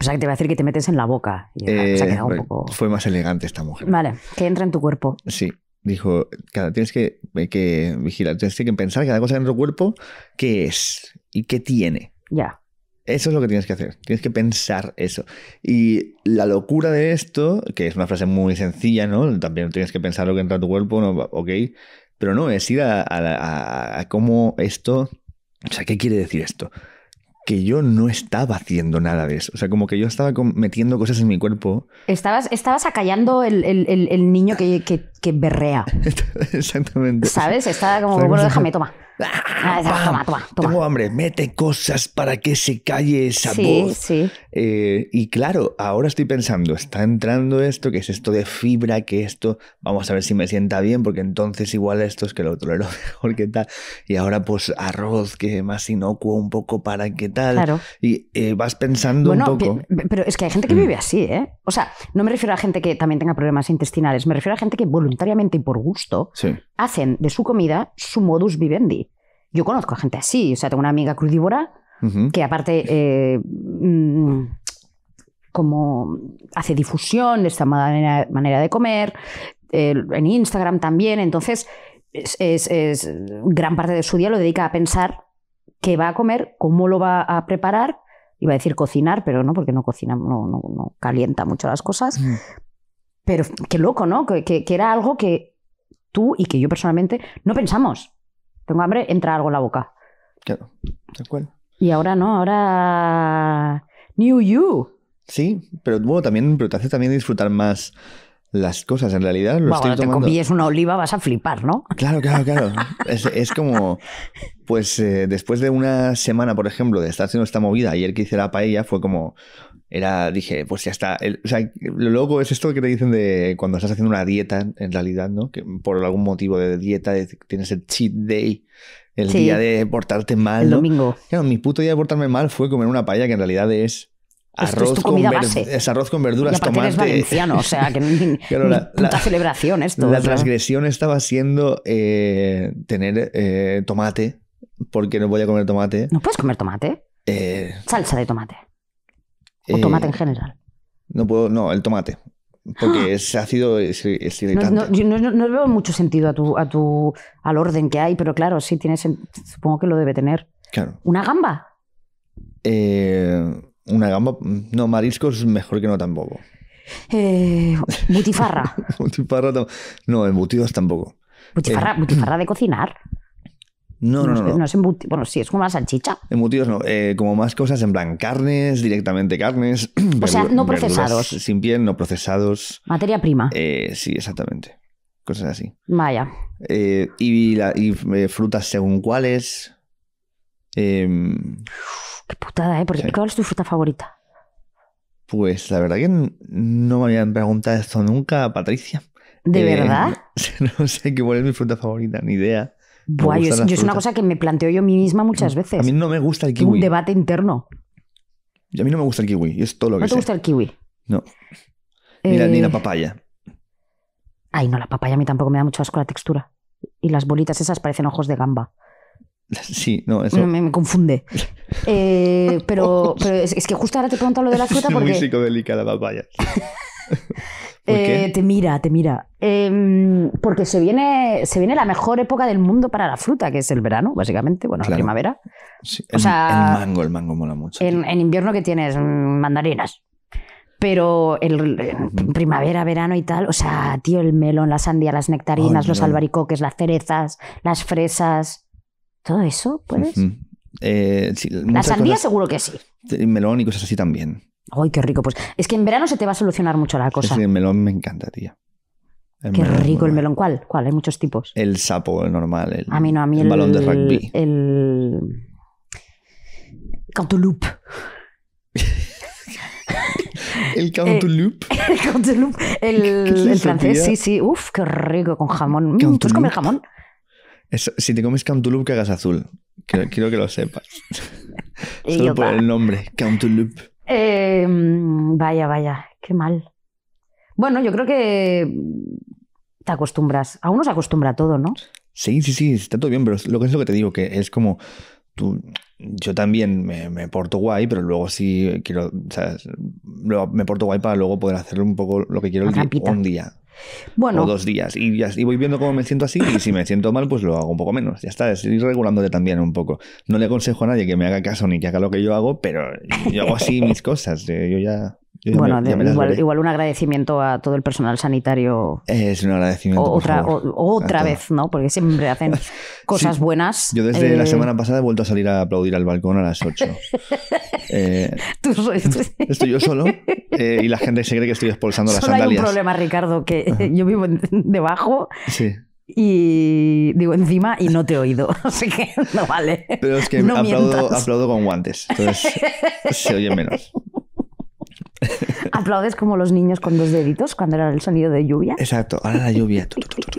O sea, que te va a decir que te metes en la boca. Fue más elegante esta mujer. Vale, que entra en tu cuerpo. Sí, dijo, cada, tienes que, eh, que vigilar, tienes que pensar cada cosa en tu cuerpo qué es y qué tiene. Ya. Eso es lo que tienes que hacer, tienes que pensar eso. Y la locura de esto, que es una frase muy sencilla, ¿no? También tienes que pensar lo que entra a tu cuerpo, ¿no? ok, pero no, es ir a, a, cómo esto, o sea, ¿qué quiere decir esto? que yo no estaba haciendo nada de eso. O sea, como que yo estaba metiendo cosas en mi cuerpo. Estabas, estabas acallando el, niño que, que, que berrea. Exactamente. ¿Sabes? Estaba como, bueno, déjame, toma. Ah, ah, toma, toma, toma. Tengo hambre, mete cosas para que se calle esa voz. Eh, y claro, ahora estoy pensando, está entrando esto, que es esto de fibra, que esto, vamos a ver si me sienta bien, porque entonces igual esto es que lo otro era mejor que tal. Y ahora pues arroz, que más inocuo un poco para que tal. Y eh, vas pensando un poco. Pero es que hay gente que mm. vive así, ¿eh? O sea, no me refiero a gente que también tenga problemas intestinales, me refiero a gente que voluntariamente y por gusto hacen de su comida su modus vivendi. Yo conozco a gente así, o sea, tengo una amiga crudívora que aparte eh, mm, como hace difusión de esta manera, de comer, en Instagram también, entonces es, gran parte de su día lo dedica a pensar qué va a comer, cómo lo va a preparar, iba a decir cocinar, pero no, porque no cocina, no, calienta mucho las cosas. Mm. Pero qué loco, ¿no? que, era algo que tú y que yo personalmente no pensamos tengo hambre, entra algo en la boca. Claro, Y ahora no, ahora. New You. Sí, pero bueno, también, te hace también disfrutar más las cosas. En realidad, lo te comies una oliva, vas a flipar, ¿no? Claro, claro, claro. es, como, pues eh, después de una semana, por ejemplo, de estar haciendo esta movida, ayer que hice la paella, fue como, era, dije, pues ya está. lo loco es esto que te dicen de cuando estás haciendo una dieta, en realidad, ¿no? Que por algún motivo de dieta tienes el cheat day, el día de portarte mal. El domingo. Claro, mi puto día de portarme mal fue comer una paella que en realidad es pues Arroz, con verduras, es arroz con verduras, y tomate. Eres valenciano, o sea, que la, celebración esto. La transgresión estaba siendo eh, tener eh, tomate, porque no voy a comer tomate. ¿No puedes comer tomate? Eh, Salsa de tomate. O tomate eh, en general. No puedo, no, el tomate. Porque ¡Ah! es ácido, es, No, no, veo mucho sentido a tu, a tu, al orden que hay, pero claro, sí tienes supongo que lo debe tener. Claro. ¿Una gamba? Eh, una gamba, mm, no, mariscos mejor que no tampoco. ¿mutifarra? Eh, butifarra. no, embutidos tampoco. ¿mutifarra de cocinar. No, no, no. es embutido. Bueno, sí, es como una salchicha. Embutidos no. Eh, como más cosas en plan carnes, directamente carnes. O sea, no procesados. Sin piel, no procesados. Materia prima. Eh, sí, exactamente. Cosas así. Vaya. Eh, y, frutas según cuáles. Em, qué putada, ¿eh? Porque, ¿Cuál es tu fruta favorita? Pues la verdad que no me habían preguntado esto nunca, Patricia. ¿De em, verdad? No sé qué cuál es mi fruta favorita, ni idea. Buah, yo, es una cosa que me planteo yo misma muchas mm, veces. A mí no me gusta el kiwi. Un debate interno. A mí no me gusta el kiwi, es todo lo que ¿No te gusta el kiwi? No. Ni, la, ni la eh, papaya. Ay, no, la papaya a mí tampoco me da mucho asco la textura. Y las bolitas esas parecen ojos de gamba. Sí, no, eso. Me, confunde. Eh, pero, es, que justo ahora te pregunto lo de la fruta porque. Es muy psicodélica la papaya. Eh, te mira, te mira. Em, porque se viene, se viene la mejor época del mundo para la fruta, que es el verano, básicamente, bueno, la primavera. el, mango, el mango mola mucho. En, invierno que tienes mm, mandarinas. Pero el, primavera, verano y tal, o sea, tío, el melón, la sandía, las nectarinas, los albaricoques, las cerezas, las fresas, todo eso, ¿puedes? Eh, la sandía seguro que sí. melón y cosas así también. Ay, qué rico. Pues es que en verano se te va a solucionar mucho la cosa. Sí, el melón me encanta, tía. qué rico el melón. ¿Cuál? ¿Cuál? Hay muchos tipos. El sapo, el normal. El, a mí no, a mí el, el balón de rugby. El. Cantaloupe. Eh, el cantaloupe. el El, francés, sí, sí. Uf, qué rico con jamón. Mm, ¿Tú comes jamón? si te comes que hagas azul. Quiero, que lo sepas. Solo por el nombre, cantaloupe. Em, vaya, vaya, qué mal. Bueno, yo creo que mm, te acostumbras. A uno se acostumbra a todo, ¿no? Sí, sí, sí, está todo bien, pero lo que es lo que te digo, que es como tú, yo también me, porto guay, pero luego sí quiero, o sea, me porto guay para luego poder hacer un poco lo que quiero un día. Bueno. O dos días. Y, y voy viendo cómo me siento así y si me siento mal, pues lo hago un poco menos. Ya está, es ir regulándote también un poco. No le aconsejo a nadie que me haga caso ni que haga lo que yo hago, pero yo hago así mis cosas. Eh, yo ya bueno, igual, un agradecimiento a todo el personal sanitario. Es un agradecimiento. otra vez, ¿no? Porque siempre hacen cosas buenas. Yo desde la eh, semana pasada he vuelto a salir a aplaudir al balcón a las 8. Eh, estoy yo solo eh, y la gente se cree que estoy expulsando las sandalias. Hay un problema, Ricardo, que yo vivo debajo. Y digo encima y no te he oído, así que no vale. Pero es que aplaudo, con guantes, entonces se oye menos. Aplaudes como los niños con dos deditos cuando era el sonido de lluvia. Exacto, ahora la lluvia.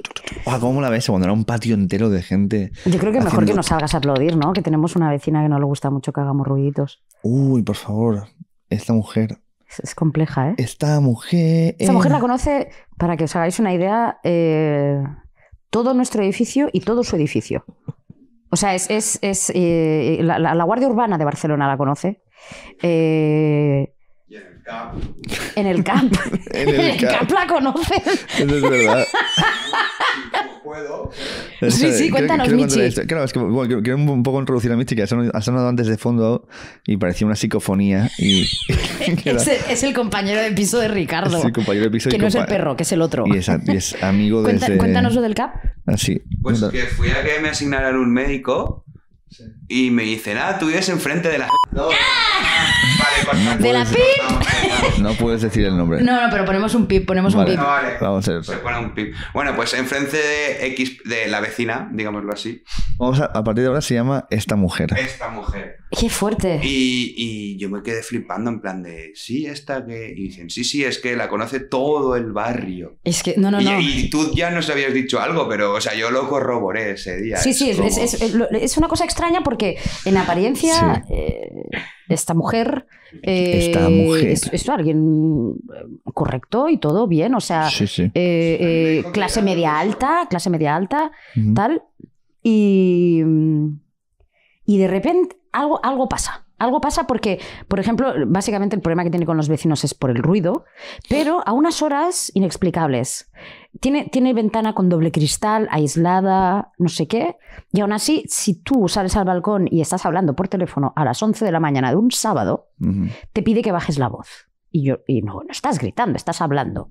¿Cómo la ves? Cuando era un patio entero de gente. Yo creo que mejor que no salgas a aplaudir, ¿no? Que tenemos una vecina que no le gusta mucho que hagamos ruiditos. Uy, por favor, esta mujer. Es, compleja, ¿eh? Esta mujer. Esta mujer la eh, conoce, para que os hagáis una idea, eh, todo nuestro edificio y todo su edificio. O sea, es, es, eh, la, la, Guardia Urbana de Barcelona la conoce. Eh, en el camp en el, camp la conoces. Eso es verdad. puedo. Sí, sí, cuéntanos, Michi. Claro, es que bueno, quiero un poco introducir a Michi, que ha sonado, antes de fondo y parecía una psicofonía. Y, es, el, compañero de piso de Ricardo. Es el compañero de piso Que no es el perro, que es el otro. Y es, amigo de. Cuéntanos lo del CAP. Así. Ah, pues que fui a que me asignaran un médico. Sí. Y me dicen, ah, tú vives enfrente de la... Pues de la pip. No, puedes decir el nombre. No, no, pero ponemos un pip, ponemos un pip. Vale. Vamos a ver. Se pone un pip. Bueno, pues enfrente de X de la vecina, digámoslo así. Vamos a, a partir de ahora se llama esta mujer. Esta mujer. Qué fuerte. Y, yo me quedé flipando en plan de, sí, esta que... Y dicen, sí, sí, es que la conoce todo el barrio. Es que, no, no, no. Y tú ya nos habías dicho algo, pero, o sea, yo lo corroboré ese día. Sí, sí, ¿eh? es, es, una cosa extraña porque porque en apariencia eh, esta mujer, eh, Es, alguien eh, correcto y todo bien, o sea, eh, clase media alta, clase media alta, tal, y, y de repente algo, algo pasa. Algo pasa porque, por ejemplo, básicamente el problema que tiene con los vecinos es por el ruido, pero a unas horas inexplicables tiene, ventana con doble cristal, aislada, no sé qué. Y aún así, si tú sales al balcón y estás hablando por teléfono a las 11 de la mañana de un sábado, te pide que bajes la voz. Y, yo, no, no estás gritando, estás hablando.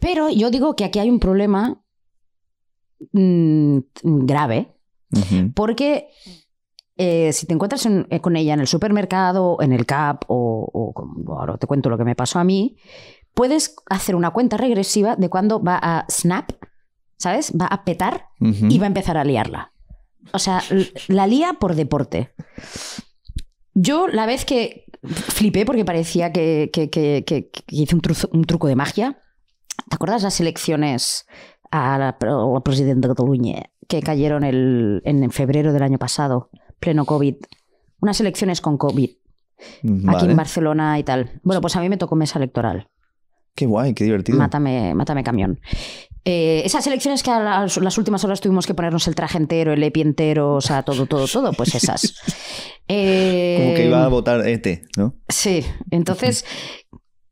Pero yo digo que aquí hay un problema mm, grave, porque eh, si te encuentras eh, con ella en el supermercado, en el CAP, o, o, ahora te cuento lo que me pasó a mí, puedes hacer una cuenta regresiva de cuándo va a snap, ¿sabes? Va a petar y va a empezar a liarla. O sea, la lía por deporte. Yo la vez que flipé porque parecía que, hice un, truco de magia, ¿te acuerdas las elecciones a la, de Cataluña que cayeron en febrero del año pasado, pleno COVID? Unas elecciones con COVID, aquí en Barcelona y tal. Bueno, pues a mí me tocó mesa electoral. Qué guay, qué divertido. Mátame, mátame camión. Eh, esas elecciones que a las, últimas horas tuvimos que ponernos el traje entero, el epi entero, o sea, todo, todo, todo, pues esas. Como que iba a eh, votar este, ¿no? Sí, entonces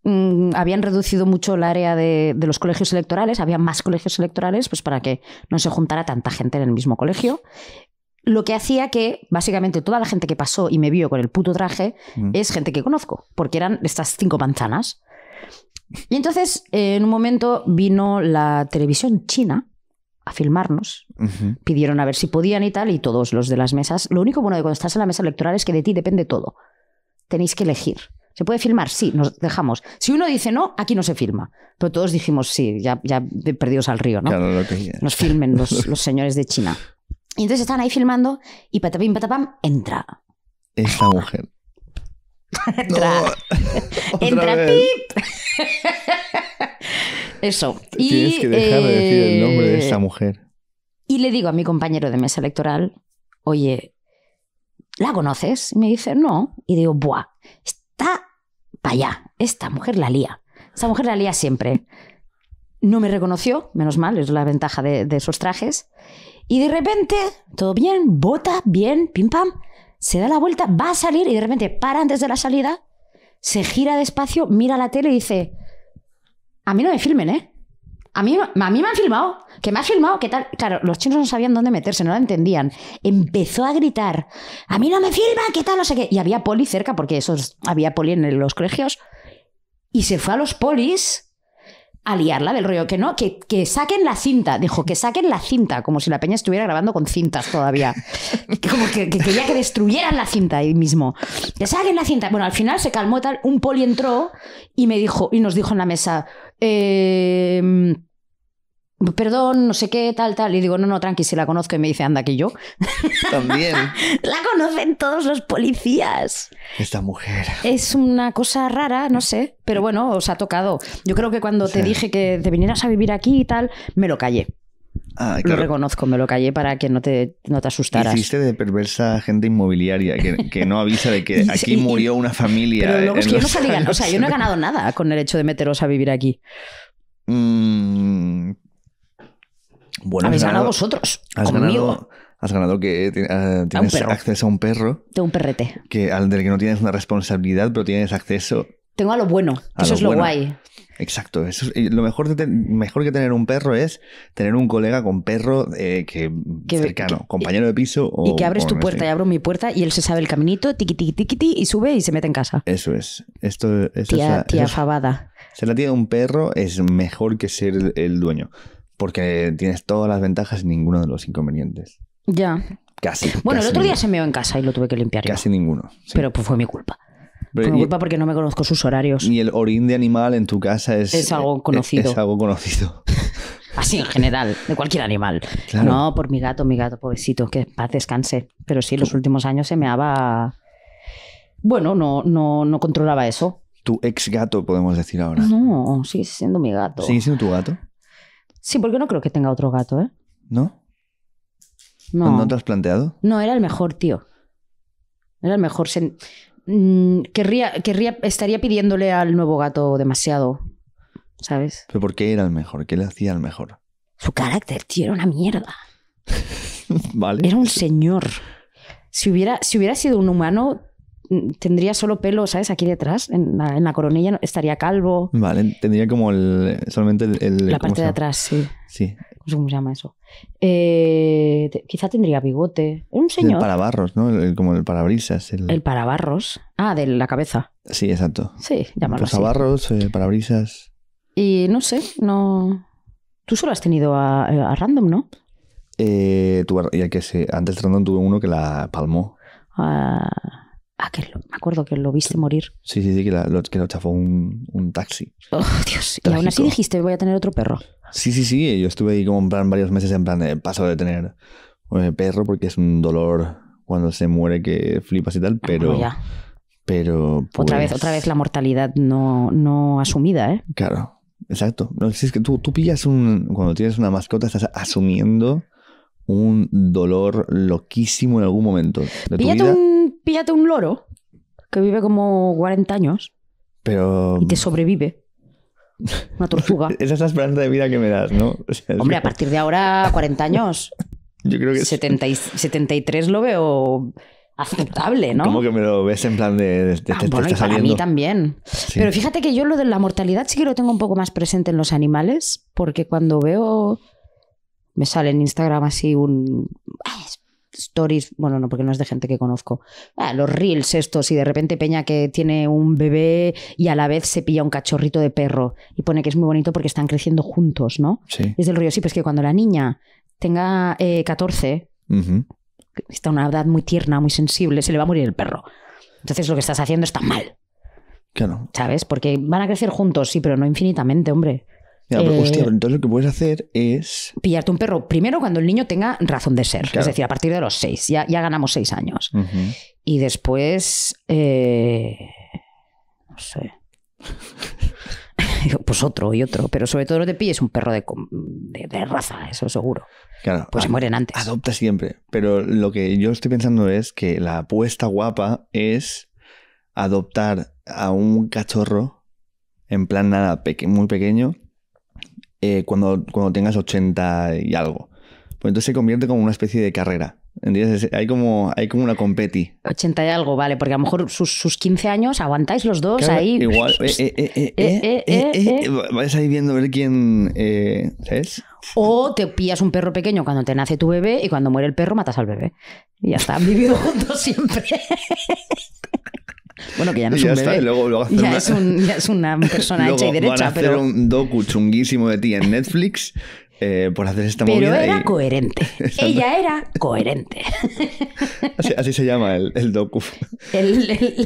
mm, habían reducido mucho el área de, los colegios electorales, había más colegios electorales, pues para que no se juntara tanta gente en el mismo colegio. Lo que hacía que básicamente toda la gente que pasó y me vio con el puto traje mm. es gente que conozco, porque eran estas cinco manzanas. Y entonces, eh, en un momento vino la televisión china a filmarnos. Pidieron a ver si podían y tal, y todos los de las mesas. Lo único bueno de cuando estás en la mesa electoral es que de ti depende todo. Tenéis que elegir. ¿Se puede filmar? Sí, nos dejamos. Si uno dice no, aquí no se filma. Pero todos dijimos sí, ya, ya perdidos al río, ¿no? Claro, lo que nos filmen los, señores de China. Y entonces están ahí filmando y patapim patapam entra. Esta mujer. ¡Entra! Entra pip. Eso. Tienes que dejar de decir el nombre de esa eh, mujer. Y le digo a mi compañero de mesa electoral, oye, ¿la conoces? Y me dice, no. Y digo, buah, está para allá. Esta mujer la lía. Esta mujer la lía siempre. No me reconoció, menos mal, es la ventaja de, de esos trajes. Y de repente, todo bien, vota, bien, pim pam se da la vuelta, va a salir y de repente para antes de la salida, se gira despacio, mira la tele y dice, a mí no me filmen, ¿eh? A mí, me han filmado, que me ha filmado, qué tal. Claro, los chinos no sabían dónde meterse, no la entendían. Empezó a gritar, a mí no me filman, qué tal, no sé qué. Y había poli cerca, porque esos, había poli en los colegios. Y se fue a los polis a liarla del rollo, que no, que, saquen la cinta, dijo, que saquen la cinta, como si la peña estuviera grabando con cintas todavía. Como que, que quería que destruyeran la cinta ahí mismo. Que saquen la cinta. Bueno, al final se calmó tal, un poli entró y me dijo, y nos dijo en la mesa, eh perdón, no sé qué, tal, tal. Y digo, no, no, tranqui, si la conozco. Y me dice, anda, que yo. También. la conocen todos los policías. Esta mujer. Es una cosa rara, no sé. Pero bueno, os ha tocado. Yo creo que cuando te dije que te vinieras a vivir aquí y tal, me lo callé. Lo reconozco, me lo callé para que no te, no te asustaras. Hiciste de perversa gente inmobiliaria que, no avisa de que aquí murió una familia. Pero luego es que yo no O sea, yo no he ganado nada con el hecho de meteros a vivir aquí. Mmm... Habéis ganado, vosotros. Has ganado. Has ganado que eh, tienes acceso a un perro. De un perrete. Que, al del que no tienes una responsabilidad, pero tienes acceso. Tengo a lo bueno. eso es lo guay. Exacto. lo mejor, mejor que tener un perro es tener un colega con perro eh, que, cercano, compañero de piso. y que abres tu puerta, y abro mi puerta, y él se sabe el caminito, tiqui, tiqui, y sube y se mete en casa. Eso es. Esto, es la, tía Ser la tía de un perro es mejor que ser el dueño porque tienes todas las ventajas y ninguno de los inconvenientes. Ya. Casi. Bueno, el otro día se se meó en casa y lo tuve que limpiar. Casi ninguno. Pero pues fue mi culpa. fue mi culpa porque no me conozco sus horarios. Y el orín de animal en tu casa es. Es algo eh, conocido. es, algo conocido. Así en general, de cualquier animal. No, por mi gato, mi gato, pobrecito, que paz descanse. Pero sí, los últimos años se meaba. Bueno, no, no, no controlaba eso. Tu ex gato, podemos decir ahora. No, sigue siendo mi gato. ¿Sigue siendo tu gato? Sí, porque no creo que tenga otro gato, ¿eh? ¿No? No. ¿No te has planteado? No, era el mejor, tío. Era el mejor. Mm, querría, querría, estaría pidiéndole al nuevo gato demasiado, ¿sabes? ¿Pero por qué era el mejor? ¿Qué le hacía el mejor? Su carácter, tío, era una mierda. vale. Era un señor. Si hubiera, si hubiera sido un humano, tendría solo pelo, ¿sabes? Aquí detrás, en la, en la coronilla, estaría calvo. Vale, tendría como el, solamente el... la parte de atrás, sí. Sí. ¿Cómo se llama eso? Eh, quizá tendría bigote. Un señor. El parabarros, ¿no? como el parabrisas. El... parabarros. Ah, de la cabeza. Sí, exacto. Sí, llamarlo así. Parabarros, eh, parabrisas. Y no sé, no. Tú solo has tenido a, Random, ¿no? Eh, ya que sé, antes Random tuve uno que la palmó. Ah. Ah, que me acuerdo que lo viste morir. Sí, sí, sí, que, lo, chafó un, taxi. Oh, Dios. Y aún así dijiste, voy a tener otro perro. Sí, sí, sí. Yo estuve ahí como en plan varios meses en plan de paso de tener eh, perro porque es un dolor cuando se muere que flipas y tal, ah, pero... pero... otra vez, pues otra vez la mortalidad no, no asumida, ¿eh? Claro, exacto. No, si es que tú, tú pillas un... Cuando tienes una mascota estás asumiendo un dolor loquísimo en algún momento de tu vida píllate un loro que vive como 40 años Pero... y te sobrevive. Una tortuga. Esa es la esperanza de vida que me das, ¿no? Hombre, a partir de ahora, 40 años. Yo creo que 73 lo veo aceptable, ¿no? Como que me lo ves en plan de... de, ah, bueno, mí también. Pero fíjate que yo lo de la mortalidad sí que lo tengo un poco más presente en los animales, porque cuando veo... Me sale en Instagram así un, stories, bueno, no, porque no es de gente que conozco, ah, los reels estos y de repente Peña que tiene un bebé y a la vez se pilla un cachorrito de perro y pone que es muy bonito porque están creciendo juntos, ¿no? Sí. Es del rollo, sí, es que cuando la niña tenga 14, eh, está una edad muy tierna, muy sensible, se le va a morir el perro. Entonces lo que estás haciendo está mal. no? ¿Sabes? Porque van a crecer juntos, sí, pero no infinitamente, hombre. Eh, entonces lo que puedes hacer es... Pillarte un perro primero cuando el niño tenga razón de ser, es decir, a partir de los seis, ya, ya ganamos seis años. Y después, eh, no sé, pues otro y otro, pero sobre todo no te pilles un perro de, raza, eso seguro. Claro, pues se mueren antes. Adopta siempre, pero lo que yo estoy pensando es que la apuesta guapa es adoptar a un cachorro en plan nada, muy pequeño eh, cuando, cuando tengas 80 y algo. Pues entonces se convierte como una especie de carrera. ¿Entiendes? Hay como, hay como una competi. 80 y algo, vale, porque a lo mejor sus, sus 15 años aguantáis los dos ahí. Igual, vais ahí viendo a ver quién. Eh, O te pillas un perro pequeño cuando te nace tu bebé y cuando muere el perro matas al bebé. Y ya está, han vivido juntos siempre. Bueno, que ya no es ya ya, una... es una persona hecha y derecha. Van hacer un docu chunguísimo de ti en Netflix. Eh, por hacer esta Pero era coherente. Ella era coherente. Así, se llama el, el docu.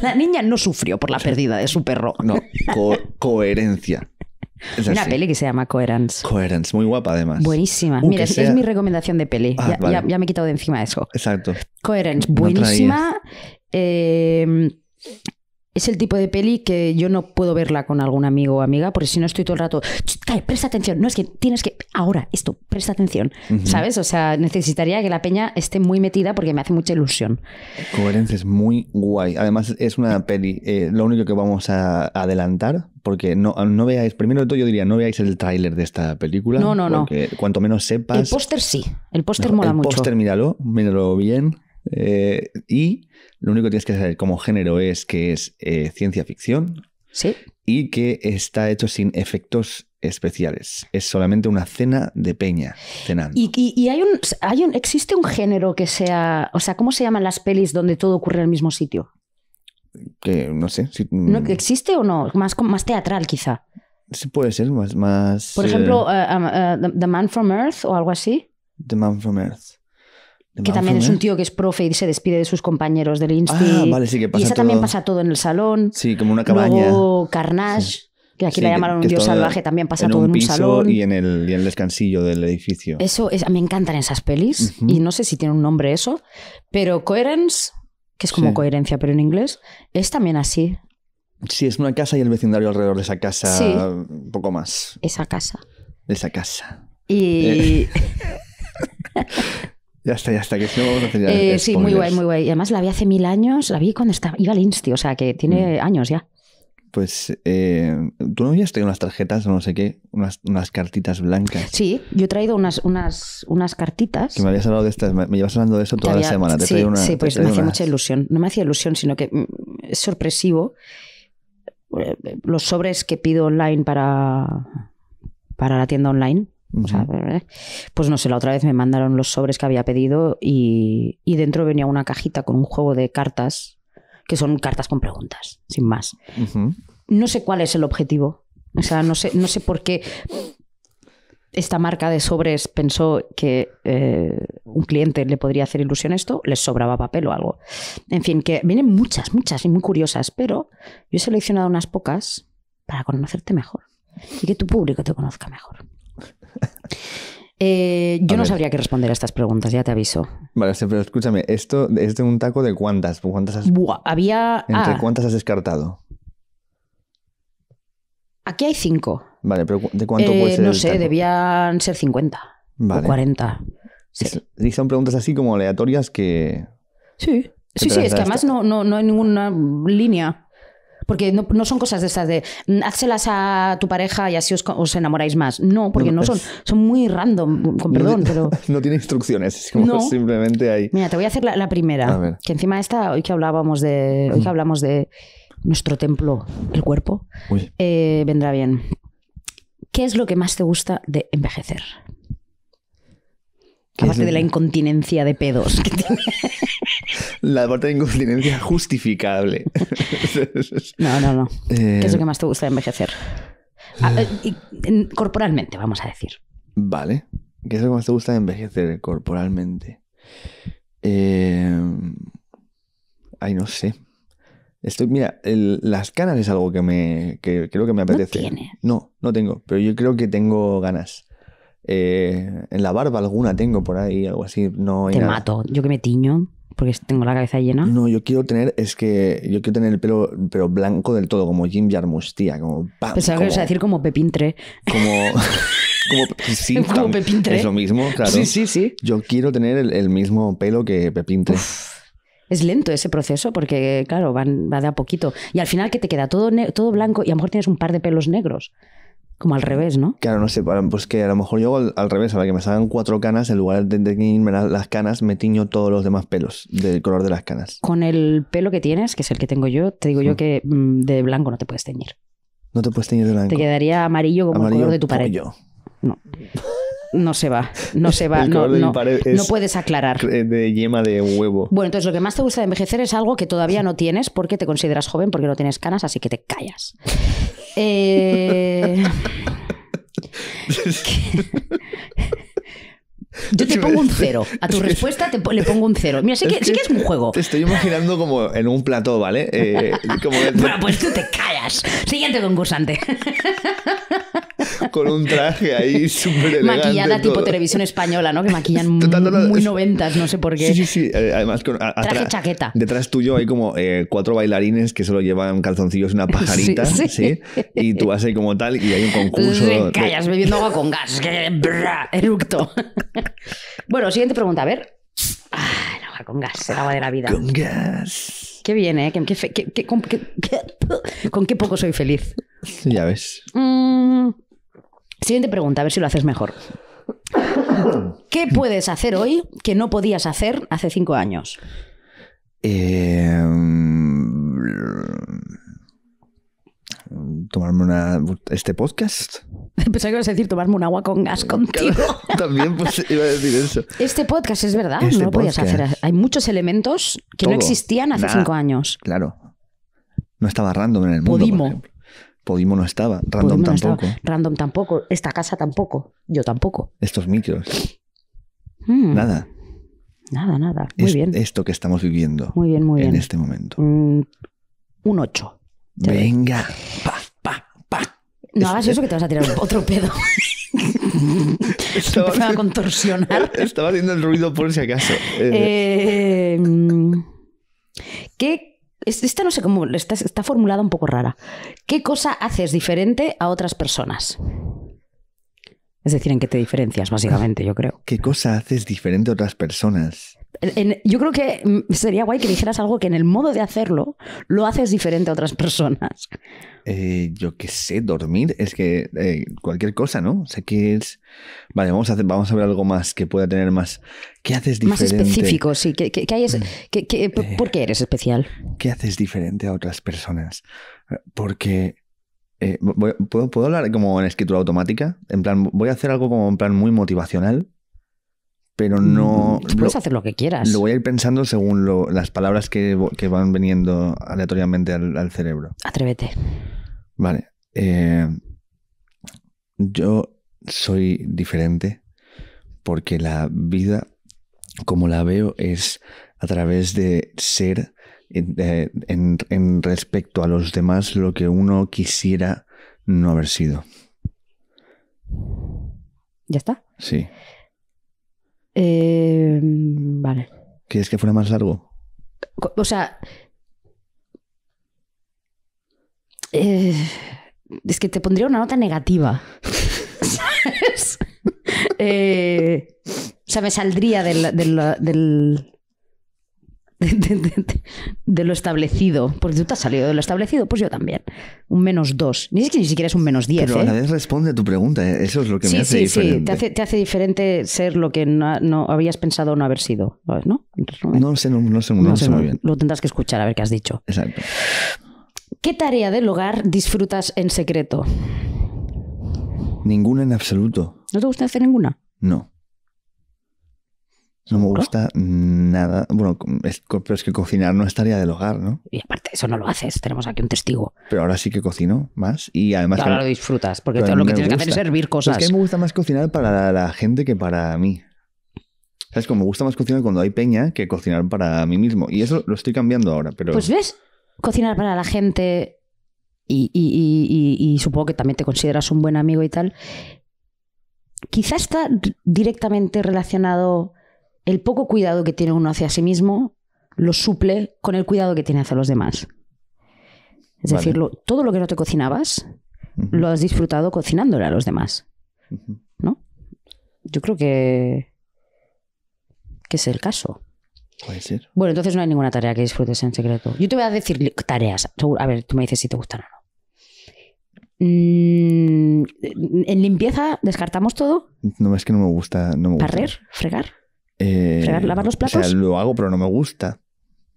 la niña no sufrió por la pérdida de su perro. No, coherencia. Es Una peli que se llama Coherence. Coherence, muy guapa además. Buenísima. Uh, Mira, es mi recomendación de peli. Ah, ya, me he quitado de encima eso. Exacto. Coherence, buenísima. eh, es el tipo de peli que yo no puedo verla con algún amigo o amiga, porque si no estoy todo el rato, presta atención, no es que tienes que, ahora, esto, presta atención, ¿sabes? O sea, necesitaría que la peña esté muy metida porque me hace mucha ilusión. Coherencia es muy guay. Además, es una peli, eh, lo único que vamos a adelantar, porque no, no veáis, primero de todo yo diría, no veáis el tráiler de esta película. No, no, porque no. Cuanto menos sepas... El póster sí, el póster mola mucho. El póster míralo, míralo bien. Eh, y lo único que tienes que saber como género es que es eh, ciencia ficción. Y que está hecho sin efectos especiales. Es solamente una cena de peña cenando. Y, hay, un, hay un, existe un género que sea, o sea, ¿cómo se llaman las pelis donde todo ocurre en el mismo sitio? Que no sé. Mm. existe o no? Más, más teatral quizá. Sí, puede ser más. más Por eh, ejemplo, eh, um, The Man from Earth o algo así. The Man from Earth que también es un tío que es profe y se despide de sus compañeros del insti. Ah, vale, pasa y esa también pasa todo en el salón. Sí, como una cabaña. Luego Carnage, que aquí le la llamaron un dios salvaje, también pasa todo en un salón. Y en, el, y el descansillo del edificio. Eso, es, me encantan esas pelis y no sé si tiene un nombre eso, pero Coherence, que es como coherencia pero en inglés, es también así. Sí, es una casa y el vecindario alrededor de esa casa, un poco más. Esa casa. Esa casa. Y... Eh. Ya está, ya está, que si no eh, Sí, muy guay, muy guay. Y además la vi hace mil años, la vi cuando estaba, iba al Insti, o sea que tiene mm. años ya. Pues, eh, ¿tú no habías traído unas tarjetas o no sé qué? Unas, unas cartitas blancas. Sí, yo he traído unas, unas, unas cartitas. Que me habías hablado de estas, me, llevas hablando de eso toda la semana. Te sí, una, sí, pues me hacía mucha ilusión. No me hacía ilusión, sino que mm, es sorpresivo eh, los sobres que pido online para, para la tienda online ¿eh? pues no sé, la otra vez me mandaron los sobres que había pedido y, dentro venía una cajita con un juego de cartas, que son cartas con preguntas, sin más. No sé cuál es el objetivo. O sea, no sé, no sé por qué esta marca de sobres pensó que eh, un cliente le podría hacer ilusión esto, les sobraba papel o algo. En fin, que vienen muchas, muchas y muy curiosas, pero yo he seleccionado unas pocas para conocerte mejor y que tu público te conozca mejor. Eh, yo no sabría qué responder a estas preguntas, ya te aviso. Vale, pero escúchame, esto es de un taco de cuántas, cuántas había... ¿Entre ah. cuántas has descartado? Aquí hay cinco. Vale, pero ¿de cuánto eh, No sé, debían ser 50 o 40. Sí. son preguntas así como aleatorias que... Sí, sí, sí, es que además no, no, no hay ninguna línea. Porque no, son cosas de estas de mm, házselas a tu pareja y así os, enamoráis más. No, porque no, son, son muy random, con perdón, pero. No tiene instrucciones, simplemente ahí. Mira, te voy a hacer la, primera. Que encima esta, hoy que hablábamos de. Hoy que mm. hablamos de nuestro templo, el cuerpo, eh, vendrá bien. ¿Qué es lo que más te gusta de envejecer? Aparte de la incontinencia de pedos que tiene. La parte de incontinencia justificable. No, no, no. ¿Qué es lo eh, que más te gusta de envejecer? Ah, eh. corporalmente, vamos a decir. Vale. ¿Qué es lo que más te gusta de envejecer corporalmente? Eh, ay, no sé. Estoy, mira, las canas es algo que me que creo que me apetece. No, no, no tengo, pero yo creo que tengo ganas. Eh, en la barba alguna tengo por ahí, algo así. No Te mato. Yo que me tiño porque tengo la cabeza llena. No, yo quiero tener, es que yo quiero tener el pelo pero blanco del todo, como Jim Jarmusch, como ¡pam! decir como Pepintre. Como... Pepintre. Es lo mismo, claro. Sí, sí, sí. Yo quiero tener el, mismo pelo que Pepintre. Es lento ese proceso porque, claro, van, va de a poquito. Y al final que te queda todo, todo blanco y a lo mejor tienes un par de pelos negros. Como al revés, ¿no? Claro, no sé, pues que a lo mejor yo al, al revés, a la que me salgan cuatro canas, en lugar de teñirme las canas, me tiño todos los demás pelos del color de las canas. Con el pelo que tienes, que es el que tengo yo, te digo yo mm. que mm, de blanco no te puedes teñir. No te puedes teñir de blanco. Te quedaría amarillo como el color de tu pared. Pollo. No. no se va, no se va, no, no, no, puedes aclarar. De yema de huevo. Bueno, entonces lo que más te gusta de envejecer es algo que todavía no tienes porque te consideras joven, porque no tienes canas, así que te callas. Eh, Yo te pongo un cero. A tu respuesta te, le pongo un cero. Mira, sí que, es, que, es un juego. Te estoy imaginando como en un plató, ¿vale? Eh, bueno, pues tú te callas. Siguiente concursante con un traje ahí súper elegante. Maquillada tipo televisión española, ¿no? Que maquillan muy noventas, no sé por qué. Sí, sí, sí. Además, con, traje chaqueta. Detrás tuyo hay como cuatro bailarines que solo llevan calzoncillos y una pajarita, sí, Y tú vas ahí como tal y hay un concurso. Que callas bebiendo agua con gas. Brrr, eructo. bueno, siguiente pregunta, a ver. Ah, el agua con gas, el agua de la vida. Con gas. Qué viene ¿eh? con, qué poco soy feliz. Ya ves. Siguiente pregunta, a ver si lo haces mejor. ¿Qué puedes hacer hoy que no podías hacer hace cinco años? Em, tomarme Este podcast. Pensaba que ibas a decir tomarme un agua con gas contigo. También pues, iba a decir eso. Este podcast es verdad, este no podías hacer. Hay muchos elementos que no existían hace cinco años. Claro. No estaba random en el mundo. Podimo. Podimo no estaba, Random tampoco. Random tampoco, esta casa tampoco, yo tampoco. Estos micros. Hmm. Nada. Nada, nada. Muy bien. Esto que estamos viviendo. Muy bien, muy bien. En este momento. Mm, un 8. Venga. Pa, pa, pa. No eso, hagas eso que te vas a tirar otro pedo. estaba, me a contorsionar. Estaba haciendo el ruido por si acaso. Eh, mm, ¿Qué esta no sé cómo, está, formulada un poco rara. ¿Qué cosa haces diferente a otras personas? Es decir, en qué te diferencias, básicamente, yo creo. ¿Qué cosa haces diferente a otras personas? yo creo que mm, sería guay que dijeras algo que en el modo de hacerlo lo haces diferente a otras personas. Eh, yo qué sé, dormir es que eh, cualquier cosa, ¿no? sé que es... Vale, vamos a, vamos a ver algo más que pueda tener más... ¿Qué haces diferente? Más específico, sí. ¿Qué, mm. eh, ¿Por qué eres especial? ¿Qué haces diferente a otras personas? Porque... ¿puedo, ¿Puedo hablar como en escritura automática? En plan, voy a hacer algo como en plan muy motivacional pero mm, no... Puedes hacer lo que quieras. Lo voy a ir pensando según las palabras que, van viniendo aleatoriamente al, cerebro. Atrévete. Vale. Eh, yo soy diferente porque la vida, como la veo, es a través de ser eh, en respecto a los demás lo que uno quisiera no haber sido. ¿Ya está? Sí. Eh, vale. ¿Quieres que fuera más largo? O sea. Eh, es que te pondría una nota negativa. ¿Sabes? Eh, o sea, me saldría del, de, lo establecido. Porque tú te has salido de lo establecido, pues yo también. Un menos dos. Ni, siquiera es un menos diez. a la ¿eh? vez responde a tu pregunta. ¿eh? Eso es lo que me hace diferente. te hace, diferente ser lo que no, habías pensado no haber sido. ¿No? sé, no sé muy bien. Lo tendrás que escuchar a ver qué has dicho. Exacto. ¿Qué tarea del hogar disfrutas en secreto? Ninguna en absoluto. ¿No te gusta hacer ninguna? No. No me gusta nada. Bueno, pero es que cocinar no estaría del hogar, ¿no? Y aparte, eso no lo haces. Tenemos aquí un testigo. Pero ahora sí que cocino más y además. Ahora claro, lo disfrutas, porque lo que tienes que hacer es servir cosas. es que me gusta más cocinar para la, gente que para mí. ¿Sabes? Como me gusta más cocinar cuando hay peña que cocinar para mí mismo. Y eso lo estoy cambiando ahora, pero. Pues ves, cocinar para la gente y, y, y, y supongo que también te consideras un buen amigo y tal. Quizás está directamente relacionado el poco cuidado que tiene uno hacia sí mismo lo suple con el cuidado que tiene hacia los demás. Es decir, todo lo que no te cocinabas, lo has disfrutado cocinándole a los demás. ¿No? Yo creo que, que es el caso. Puede ser. Bueno, entonces no hay ninguna tarea que disfrutes en secreto. Yo te voy a decir tareas. A ver, tú me dices si te gustan o no. Mm, en limpieza descartamos todo. No, es que no me gusta. No me gusta. fregar. Eh, ¿Lavar los platos? O lo hago, pero no me gusta.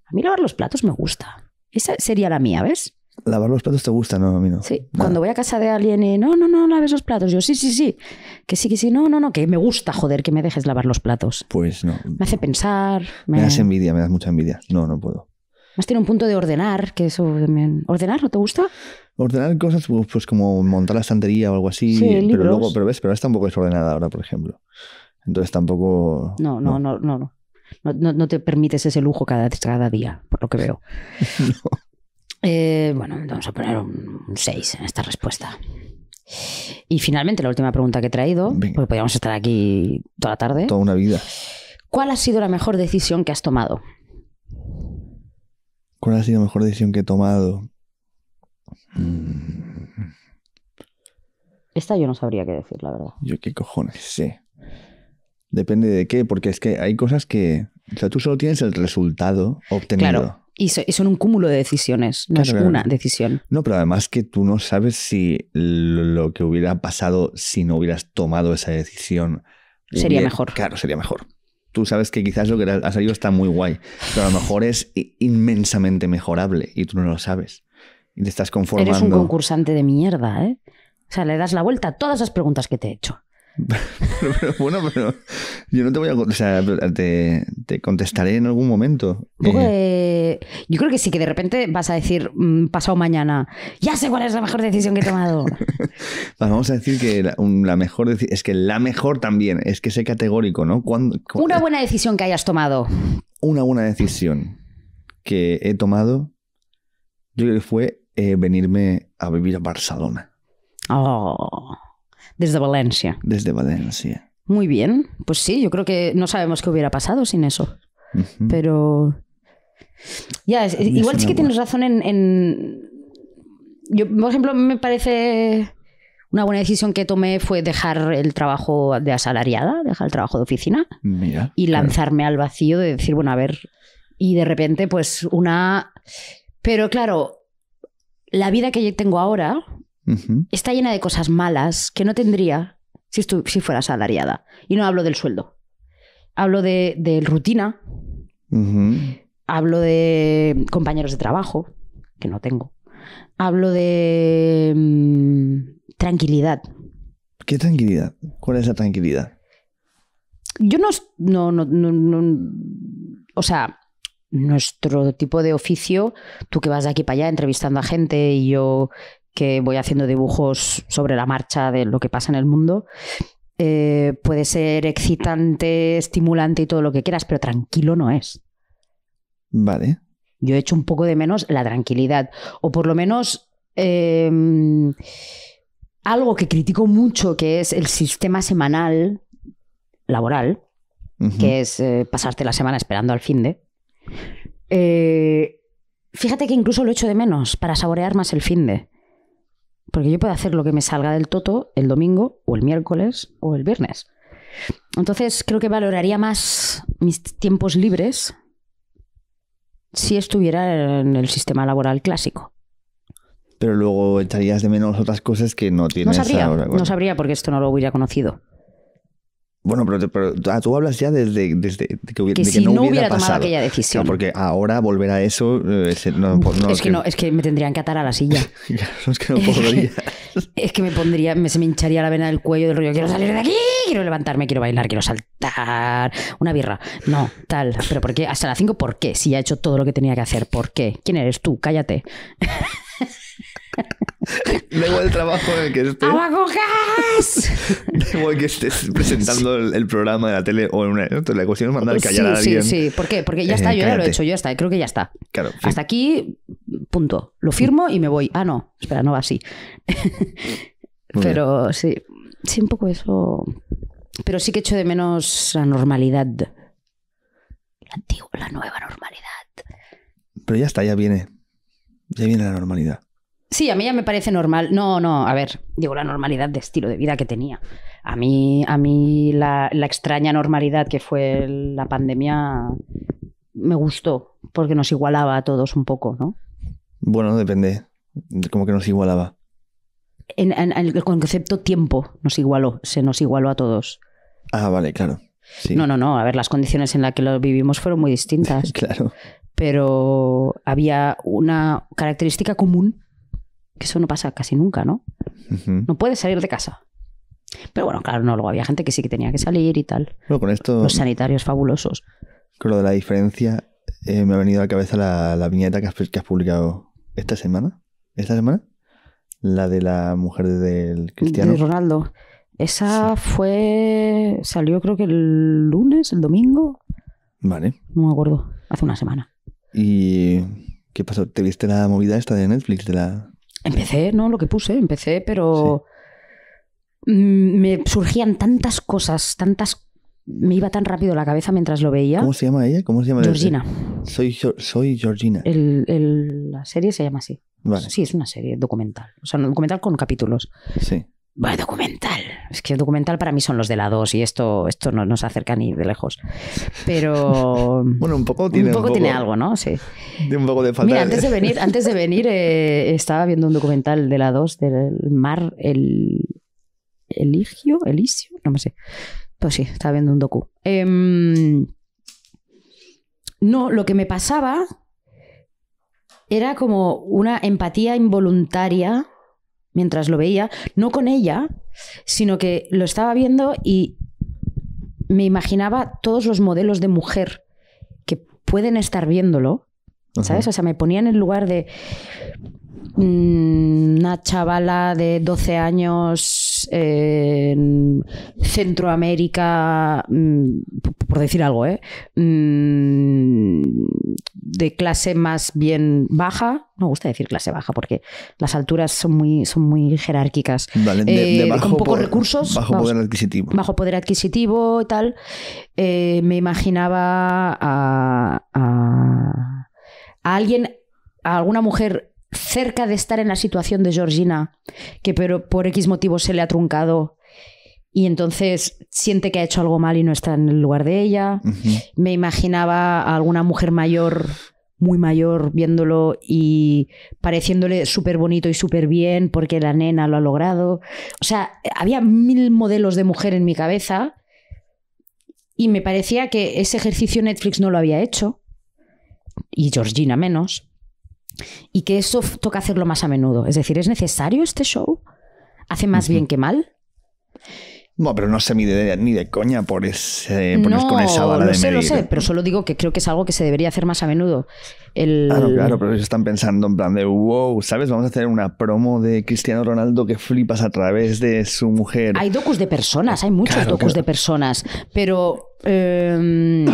A mí lavar los platos me gusta. Esa sería la mía, ¿ves? Lavar los platos te gusta, no, a mí no. Sí, cuando voy a casa de alguien, y no, no, no, laves los platos. Yo, sí, sí, sí. Que sí, que sí, no, no, no, que me gusta, joder, que me dejes lavar los platos. Pues no. Me hace pensar. Me, das envidia, me das mucha envidia. No, no puedo. Más tiene un punto de ordenar, que eso ¿Ordenar no te gusta? Ordenar cosas, pues, pues, como montar la estantería o algo así. pero luego, pero ves, pero esta tampoco es ordenada ahora, por ejemplo. Entonces tampoco... No, no, no, no, no. No, te permites ese lujo cada, día, por lo que veo. Eh, bueno, vamos a poner un 6 en esta respuesta. Y finalmente, la última pregunta que he traído, porque podríamos estar aquí toda la tarde. Toda una vida. ¿Cuál ha sido la mejor decisión que has tomado? ¿Cuál ha sido la mejor decisión que he tomado? Esta yo no sabría qué decir, la verdad. Yo qué cojones sé. Depende de qué, porque es que hay cosas que. O sea, tú solo tienes el resultado obtenido. Claro. Y, son un cúmulo de decisiones, no es una decisión. No, pero además que tú no sabes si lo que hubiera pasado si no hubieras tomado esa decisión. Sería mejor. Claro, sería mejor. Tú sabes que quizás lo que ha salido está muy guay, pero a lo mejor es inmensamente mejorable y tú no lo sabes. Y te estás conformando. Eres un concursante de mierda, ¿eh? O sea, le das la vuelta a todas las preguntas que te he hecho. bueno, pero yo no te voy a contestar, te, contestaré en algún momento. Eh, yo creo que sí, que de repente vas a decir mm, pasado mañana, ya sé cuál es la mejor decisión que he tomado. Vamos a decir que la, mejor es que la mejor también, es que sé categórico, ¿no? una buena decisión que hayas tomado. Una buena decisión que he tomado, yo fue eh, venirme a vivir a Barcelona. Oh. Desde Valencia. Desde Valencia. Muy bien. Pues sí, yo creo que no sabemos qué hubiera pasado sin eso. Pero. Ya, igual sí que tienes razón en, Yo, por ejemplo, me parece. Una buena decisión que tomé fue dejar el trabajo de asalariada, dejar el trabajo de oficina y lanzarme al vacío de decir, bueno, a ver, y de repente pues una... Pero claro, la vida que yo tengo ahora está llena de cosas malas que no tendría si, fuera asalariada. Y no hablo del sueldo. Hablo de, rutina. Hablo de compañeros de trabajo, que no tengo. Hablo de mm, tranquilidad. ¿Qué tranquilidad? ¿Cuál es la tranquilidad? Yo no o sea, nuestro tipo de oficio, tú que vas de aquí para allá entrevistando a gente y yo que voy haciendo dibujos sobre la marcha de lo que pasa en el mundo. Eh, puede ser excitante, estimulante y todo lo que quieras, pero tranquilo no es. Vale. Yo he hecho un poco de menos la tranquilidad, o por lo menos em, algo que critico mucho, que es el sistema semanal laboral, que es eh, pasarte la semana esperando al fin de. Eh, fíjate que incluso lo echo de menos para saborear más el fin de. Porque yo puedo hacer lo que me salga del toto el domingo o el miércoles o el viernes. Entonces creo que valoraría más mis tiempos libres si estuviera en el sistema laboral clásico. Pero luego echarías de menos otras cosas que no tienes. No sabría, ahora, no sabría porque esto no lo hubiera conocido. Bueno, pero, ah, tú hablas ya desde, desde que, si no, hubiera, tomado aquella decisión. porque ahora volver a eso. Eh, es, que, no, es que me tendrían que atar a la silla. es que me pondría, me, se me hincharía la vena del cuello del rollo. Quiero salir de aquí, quiero levantarme, quiero bailar, quiero saltar. Una birra. No, tal. Pero ¿por qué? Hasta las 5, ¿por qué? Si ya he hecho todo lo que tenía que hacer. ¿Por qué? ¿Quién eres tú? Cállate. Luego el trabajo en el que estés. gas! Luego que estés presentando el, programa de la tele o en una. La cuestión es mandar callar a alguien. Sí, sí, ¿por qué? Porque ya eh, está, yo ya lo he hecho, Yo ya está, creo que ya está. Hasta aquí, punto. Lo firmo y me voy. Ah, no, espera, no va así. Pero sí, sí, un poco eso. Pero sí que echo de menos la normalidad. La antigua, la nueva normalidad. Pero ya está, ya viene. Ya viene la normalidad. Sí, a mí ya me parece normal. No, no, a ver, digo la normalidad de estilo de vida que tenía. A mí, a mí la, extraña normalidad que fue la pandemia me gustó, porque nos igualaba a todos un poco, ¿no? Bueno, depende. Como que nos igualaba. En, el concepto tiempo nos igualó, se nos igualó a todos. Ah, vale, claro. Sí. No, no, no. A ver, las condiciones en las que lo vivimos fueron muy distintas. claro. Pero había una característica común que eso no pasa casi nunca, ¿no? No puedes salir de casa. Pero bueno, claro, no, luego había gente que sí que tenía que salir y tal. con Los sanitarios fabulosos. Con lo de la diferencia, eh, me ha venido a la cabeza la, viñeta que has, publicado esta semana. ¿Esta semana? La de la mujer del cristiano. De Ronaldo. Esa fue. salió creo que el lunes, el domingo. Vale. No me acuerdo. Hace una semana. ¿Y qué pasó? ¿Te viste la movida esta de Netflix? De la... Empecé, ¿no? Lo que puse, empecé, pero mm, me surgían tantas cosas, tantas... Me iba tan rápido la cabeza mientras lo veía. ¿Cómo se llama ella? ¿Cómo se llama? Georgina. Soy, soy Georgina. la serie se llama así. Vale. Sí, es una serie documental. O sea, un documental con capítulos. Sí. Bueno, documental. Es que el documental para mí son los de la 2 y esto, esto no nos acerca ni de lejos. Pero. bueno, un poco tiene. algo, ¿no? Sí. un poco de falta. Mira, antes de venir, antes de venir eh, estaba viendo un documental de la 2 del mar, el. Eligio, Elisio, no me sé. Pues sí, estaba viendo un docu. Em, no, lo que me pasaba era como una empatía involuntaria mientras lo veía, no con ella, sino que lo estaba viendo y me imaginaba todos los modelos de mujer que pueden estar viéndolo, ¿sabes? O sea, me ponía en el lugar de una chavala de 12 años en Centroamérica, mm, por decir algo, ¿eh? Mm, de clase más bien baja. No me gusta decir clase baja porque las alturas son muy, son muy jerárquicas. Eh, con pocos recursos. Bajo poder adquisitivo. Bajo poder adquisitivo tal. Eh, me imaginaba a, a alguien, a alguna mujer cerca de estar en la situación de Georgina, que pero por X motivo se le ha truncado y entonces siente que ha hecho algo mal y no está en el lugar de ella. Me imaginaba a alguna mujer mayor, muy mayor, viéndolo y pareciéndole súper bonito y súper bien porque la nena lo ha logrado. O sea, había mil modelos de mujer en mi cabeza y me parecía que ese ejercicio Netflix no lo había hecho y Georgina menos. Y que eso toca hacerlo más a menudo. Es decir, ¿es necesario este show? ¿Hace más bien que mal? No, pero no sé mide ni de coña por ese, no, con esa bala sé, Lo sé, pero solo digo que creo que es algo que se debería hacer más a menudo. Claro, claro, pero ellos están pensando en plan de, wow, ¿sabes? Vamos a hacer una promo de Cristiano Ronaldo que flipas a través de su mujer. Hay docus de personas, hay muchos docus de personas, pero... Em,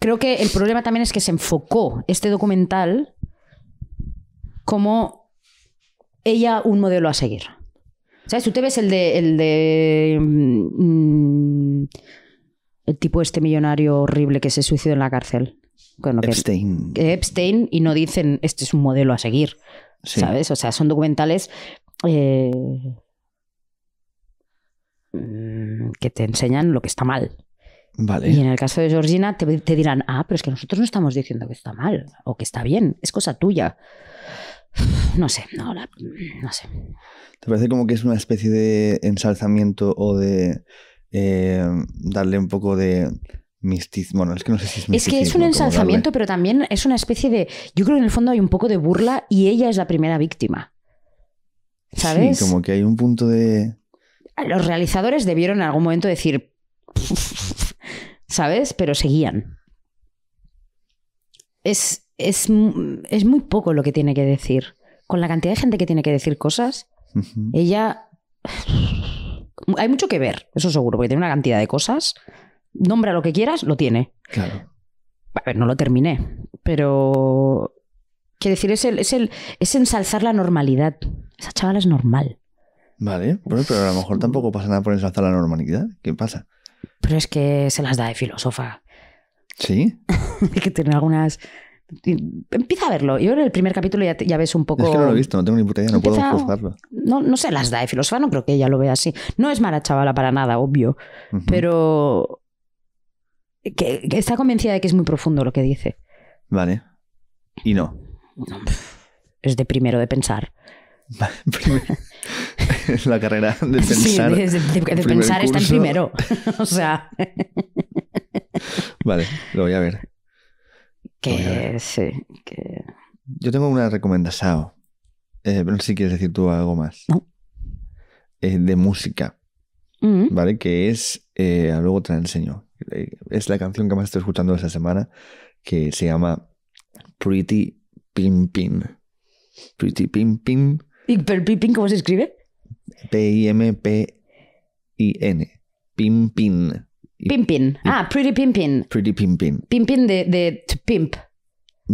creo que el problema también es que se enfocó este documental como ella un modelo a seguir. ¿Sabes? Tú te ves el de. El, de, mm, el tipo este millonario horrible que se suicidó en la cárcel. Epstein. Epstein, y no dicen este es un modelo a seguir. ¿Sabes? O sea, son documentales. Eh, mm, que te enseñan lo que está mal. Vale. Y en el caso de Georgina te, te dirán, ah, pero es que nosotros no estamos diciendo que está mal o que está bien, es cosa tuya. No sé, no, no sé. ¿Te parece como que es una especie de ensalzamiento o de eh, darle un poco de misticismo? Bueno, es que no sé si es Es que es un ensalzamiento, pero también es una especie de. Yo creo que en el fondo hay un poco de burla y ella es la primera víctima. ¿Sabes? como que hay un punto de. Los realizadores debieron en algún momento decir. ¿Sabes? Pero seguían. Es, es, es, muy poco lo que tiene que decir. Con la cantidad de gente que tiene que decir cosas, ella... Hay mucho que ver, eso seguro, porque tiene una cantidad de cosas. Nombra lo que quieras, lo tiene. Claro. A ver, no lo terminé, pero... Quiero decir, es, es, el, es ensalzar la normalidad. Esa chavala es normal. Vale, pero a lo mejor tampoco pasa nada por ensalzar la normalidad. ¿Qué pasa? Pero es que se las da de filósofa. ¿Sí? que tiene algunas Empieza a verlo. Yo en el primer capítulo ya, ves un poco. no lo he visto, no tengo ni puta idea, no puedo No, las da de eh, filósofa, no creo que ella lo vea así. No es mala chavala para nada, obvio. Pero. Que, está convencida de que es muy profundo lo que dice. Vale. Y no. Es de primero de pensar. es la carrera de pensar. Sí, de, pensar está en primero. o sea. vale, lo voy a ver. Que Yo tengo una recomendación. pero eh, si quieres decir tú algo más. de música. Mm. ¿Vale? Que es. Eh, luego te la enseño. Eh, es la canción que más estoy escuchando esta semana. Que se llama Pretty Pim Pretty Pimpin ¿Y pero cómo se escribe? P-I-M-P-I-N. Pin Pimpin. Ah, Pretty Pimpin. Pretty Pimpin. Pimpin de, pimp.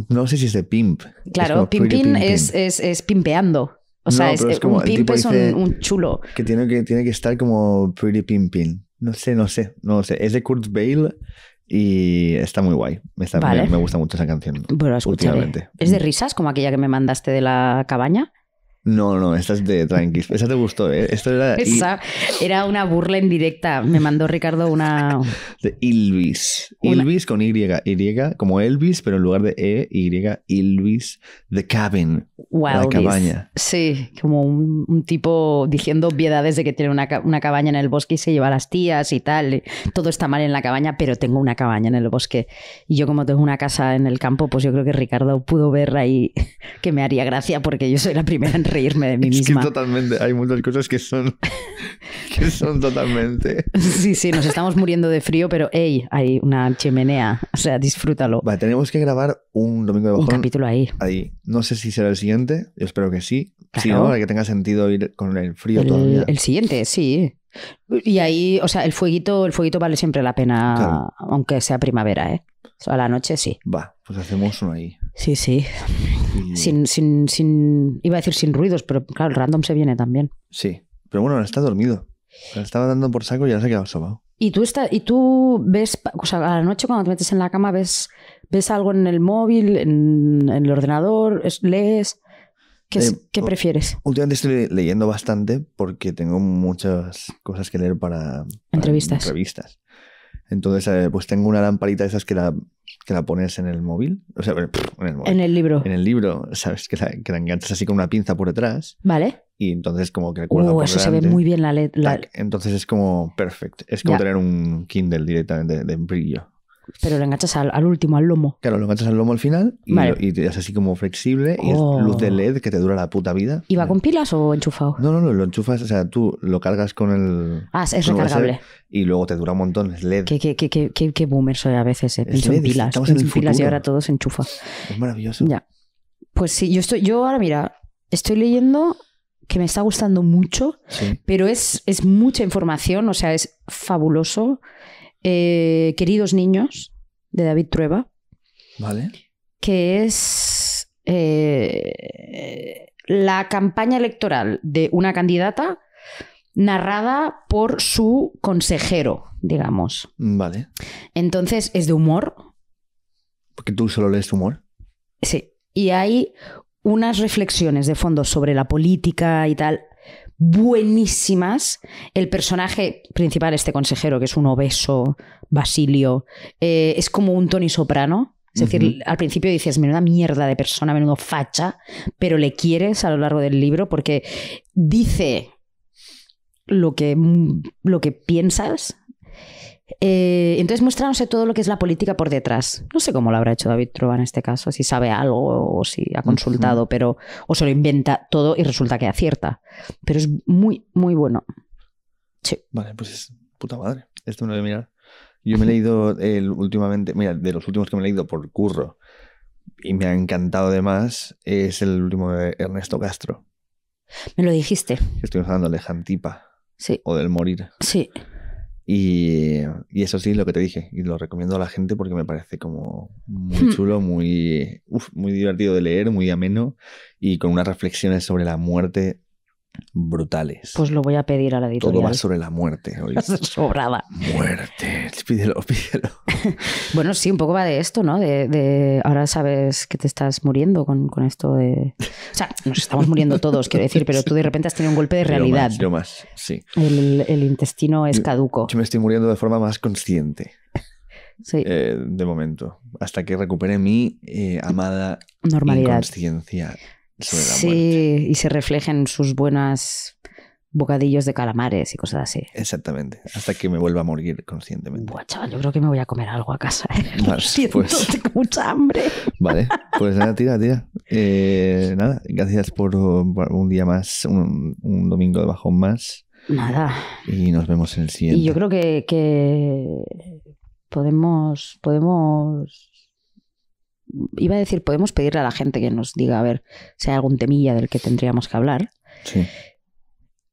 No sé si es de pimp. Claro, pimpin es, es, es pimpeando. O sea, es, como, un pimp es un, chulo. Que tiene, que tiene que estar como Pretty Pimpin. No sé, no sé, no sé. Es de Kurt Bale y está muy guay. me, gusta mucho esa canción. Es de risas, como aquella que me mandaste de la cabaña. No, no, esta es de tranquil Esa te gustó, ¿eh? Esto era. Esa era una burla en directa. Me mandó Ricardo una. De Ilvis. Ilvis con Y. Y como Elvis, pero en lugar de E, Y, Ilvis. The Cabin. Wow. La cabaña. Sí, como un, tipo diciendo obviedades de que tiene una, una, cabaña en el bosque y se lleva a las tías y tal. Todo está mal en la cabaña, pero tengo una cabaña en el bosque. Y yo, como tengo una casa en el campo, pues yo creo que Ricardo pudo ver ahí que me haría gracia porque yo soy la primera en reírme de mí es Que totalmente, hay muchas cosas que son, que son totalmente. Sí, sí, nos estamos muriendo de frío, pero hey, hay una chimenea, o sea, disfrútalo. Vale, tenemos que grabar un domingo de bajón. Un capítulo ahí. Ahí. No sé si será el siguiente, yo espero que sí. Si no, para que tenga sentido ir con el frío el, todavía. El siguiente, sí. Y ahí, o sea, el fueguito, el fueguito vale siempre la pena, aunque sea primavera, ¿eh? a la noche sí. Va, pues hacemos uno ahí. Sí, sí. Sin, sin, sin, iba a decir sin ruidos, pero claro, el random se viene también. Sí, pero bueno, ahora está dormido. estaba dando por saco y ahora se ha quedado sobado. ¿Y tú, está, y tú ves, o sea, a la noche cuando te metes en la cama, ves, ves algo en el móvil, en, el ordenador, lees? ¿Qué, eh, prefieres? Últimamente estoy leyendo bastante porque tengo muchas cosas que leer para, entrevistas. Entonces, eh, pues tengo una lamparita de esas que la, que la pones en el móvil. O sea, en el, libro. En el libro, ¿sabes? Que la, que la, enganchas así con una pinza por detrás. Vale. Y entonces como que recuerda uh, eso se ve muy bien la letra. Entonces es como perfecto. Es como tener un Kindle directamente de brillo. Pero lo enganchas al, al, último, al lomo. Claro, lo enganchas al lomo al final y, te así como flexible y es oh. luz de LED que te dura la puta vida. ¿Y va con pilas o enchufado? No, no, no, lo enchufas, o sea, tú lo cargas con el. Ah, es recargable. y luego te dura un montón, es LED. Qué, qué, qué, qué, qué boomer soy a veces, eh. en pilas. Estamos en, pilas y ahora todo se enchufa. Es maravilloso. Ya. Pues sí, yo estoy, yo ahora mira, estoy leyendo que me está gustando mucho, pero es, es mucha información, o sea, es fabuloso. Eh, Queridos Niños, de David Trueba. Vale. Que es eh, la campaña electoral de una candidata narrada por su consejero, digamos. Vale. Entonces es de humor. Porque tú solo lees humor. Sí. Y hay unas reflexiones de fondo sobre la política y tal buenísimas. El personaje principal, este consejero, que es un obeso, Basilio, eh, es como un Tony Soprano. Es decir, al principio dices, menuda mierda de persona, menudo facha, pero le quieres a lo largo del libro porque dice lo que piensas, eh, entonces muéstranos todo lo que es la política por detrás. No sé cómo lo habrá hecho David Trova en este caso, si sabe algo o si ha consultado, pero o se lo inventa todo y resulta que acierta. Pero es muy, muy bueno. Sí. Vale, pues es puta madre. Esto me lo mirar. Yo me he leído el, últimamente, mira, de los últimos que me he leído por curro y me ha encantado además, es el último de Ernesto Castro. Me lo dijiste. Estoy hablando de Jantipa. Sí. O del morir. Sí. Y, eso sí, lo que te dije, y lo recomiendo a la gente porque me parece como muy hmm. chulo, muy, muy divertido de leer, muy ameno y con unas reflexiones sobre la muerte brutales. Pues lo voy a pedir a la editorial. Todo va sobre la muerte. Sobrada. Muerte. Pídelo, pídelo. bueno, sí, un poco va de esto, ¿no? De, ahora sabes que te estás muriendo con, esto de. O sea, nos estamos muriendo todos, quiero decir, pero tú de repente has tenido un golpe de realidad. Yo más, sí. El, intestino es caduco. Yo, me estoy muriendo de forma más consciente. Sí. Eh, de momento, hasta que recupere mi eh, amada normalidad. Inconsciencia sí, y se reflejen sus buenas bocadillos de calamares y cosas así. Exactamente, hasta que me vuelva a morir conscientemente. Buah, chaval, yo creo que me voy a comer algo a casa. ¿eh? pues... tengo mucha hambre. Vale, pues nada, tira, tira. Eh, nada, gracias por, un día más, un, domingo de bajón más. Nada. Y nos vemos en el siguiente. Y yo creo que, que podemos, podemos iba a decir, podemos pedirle a la gente que nos diga, a ver, si hay algún temilla del que tendríamos que hablar. Sí.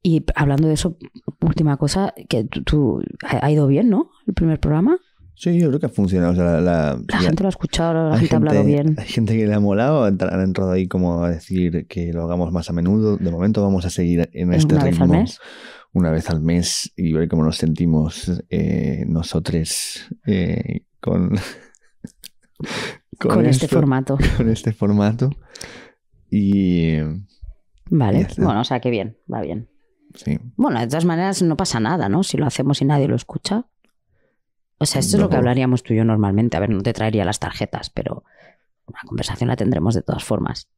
Y hablando de eso, última cosa, que tú, ha ido bien, ¿no? El primer programa. Sí, yo creo que ha funcionado. O la, gente lo ha escuchado, la, gente, ha hablado bien. Hay gente que le ha molado, han entrado ahí como a decir que lo hagamos más a menudo. De momento vamos a seguir en este una ritmo. Vez al mes. Una vez al mes y ver cómo nos sentimos eh, nosotros eh, con, con, este formato. Con este formato. Y. Vale, bueno, o sea que bien, va bien. Sí. Bueno, de todas maneras no pasa nada, ¿no? Si lo hacemos y nadie lo escucha. O sea, esto es lo que hablaríamos tú y yo normalmente. A ver, no te traería las tarjetas, pero una conversación la tendremos de todas formas.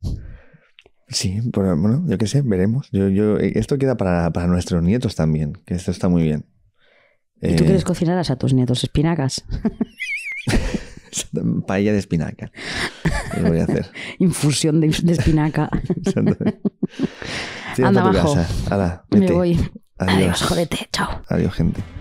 Sí, bueno, yo qué sé, veremos. Yo, esto queda para, nuestros nietos también, que esto está muy bien. ¿Y tú eh, quieres cocinar a tus nietos espinacas? Paella de espinaca. Lo voy a hacer. Infusión de, de espinaca. Anda abajo. Casa. Ala, Me voy. Adiós. Adiós, jódete. Chao. Adiós, gente.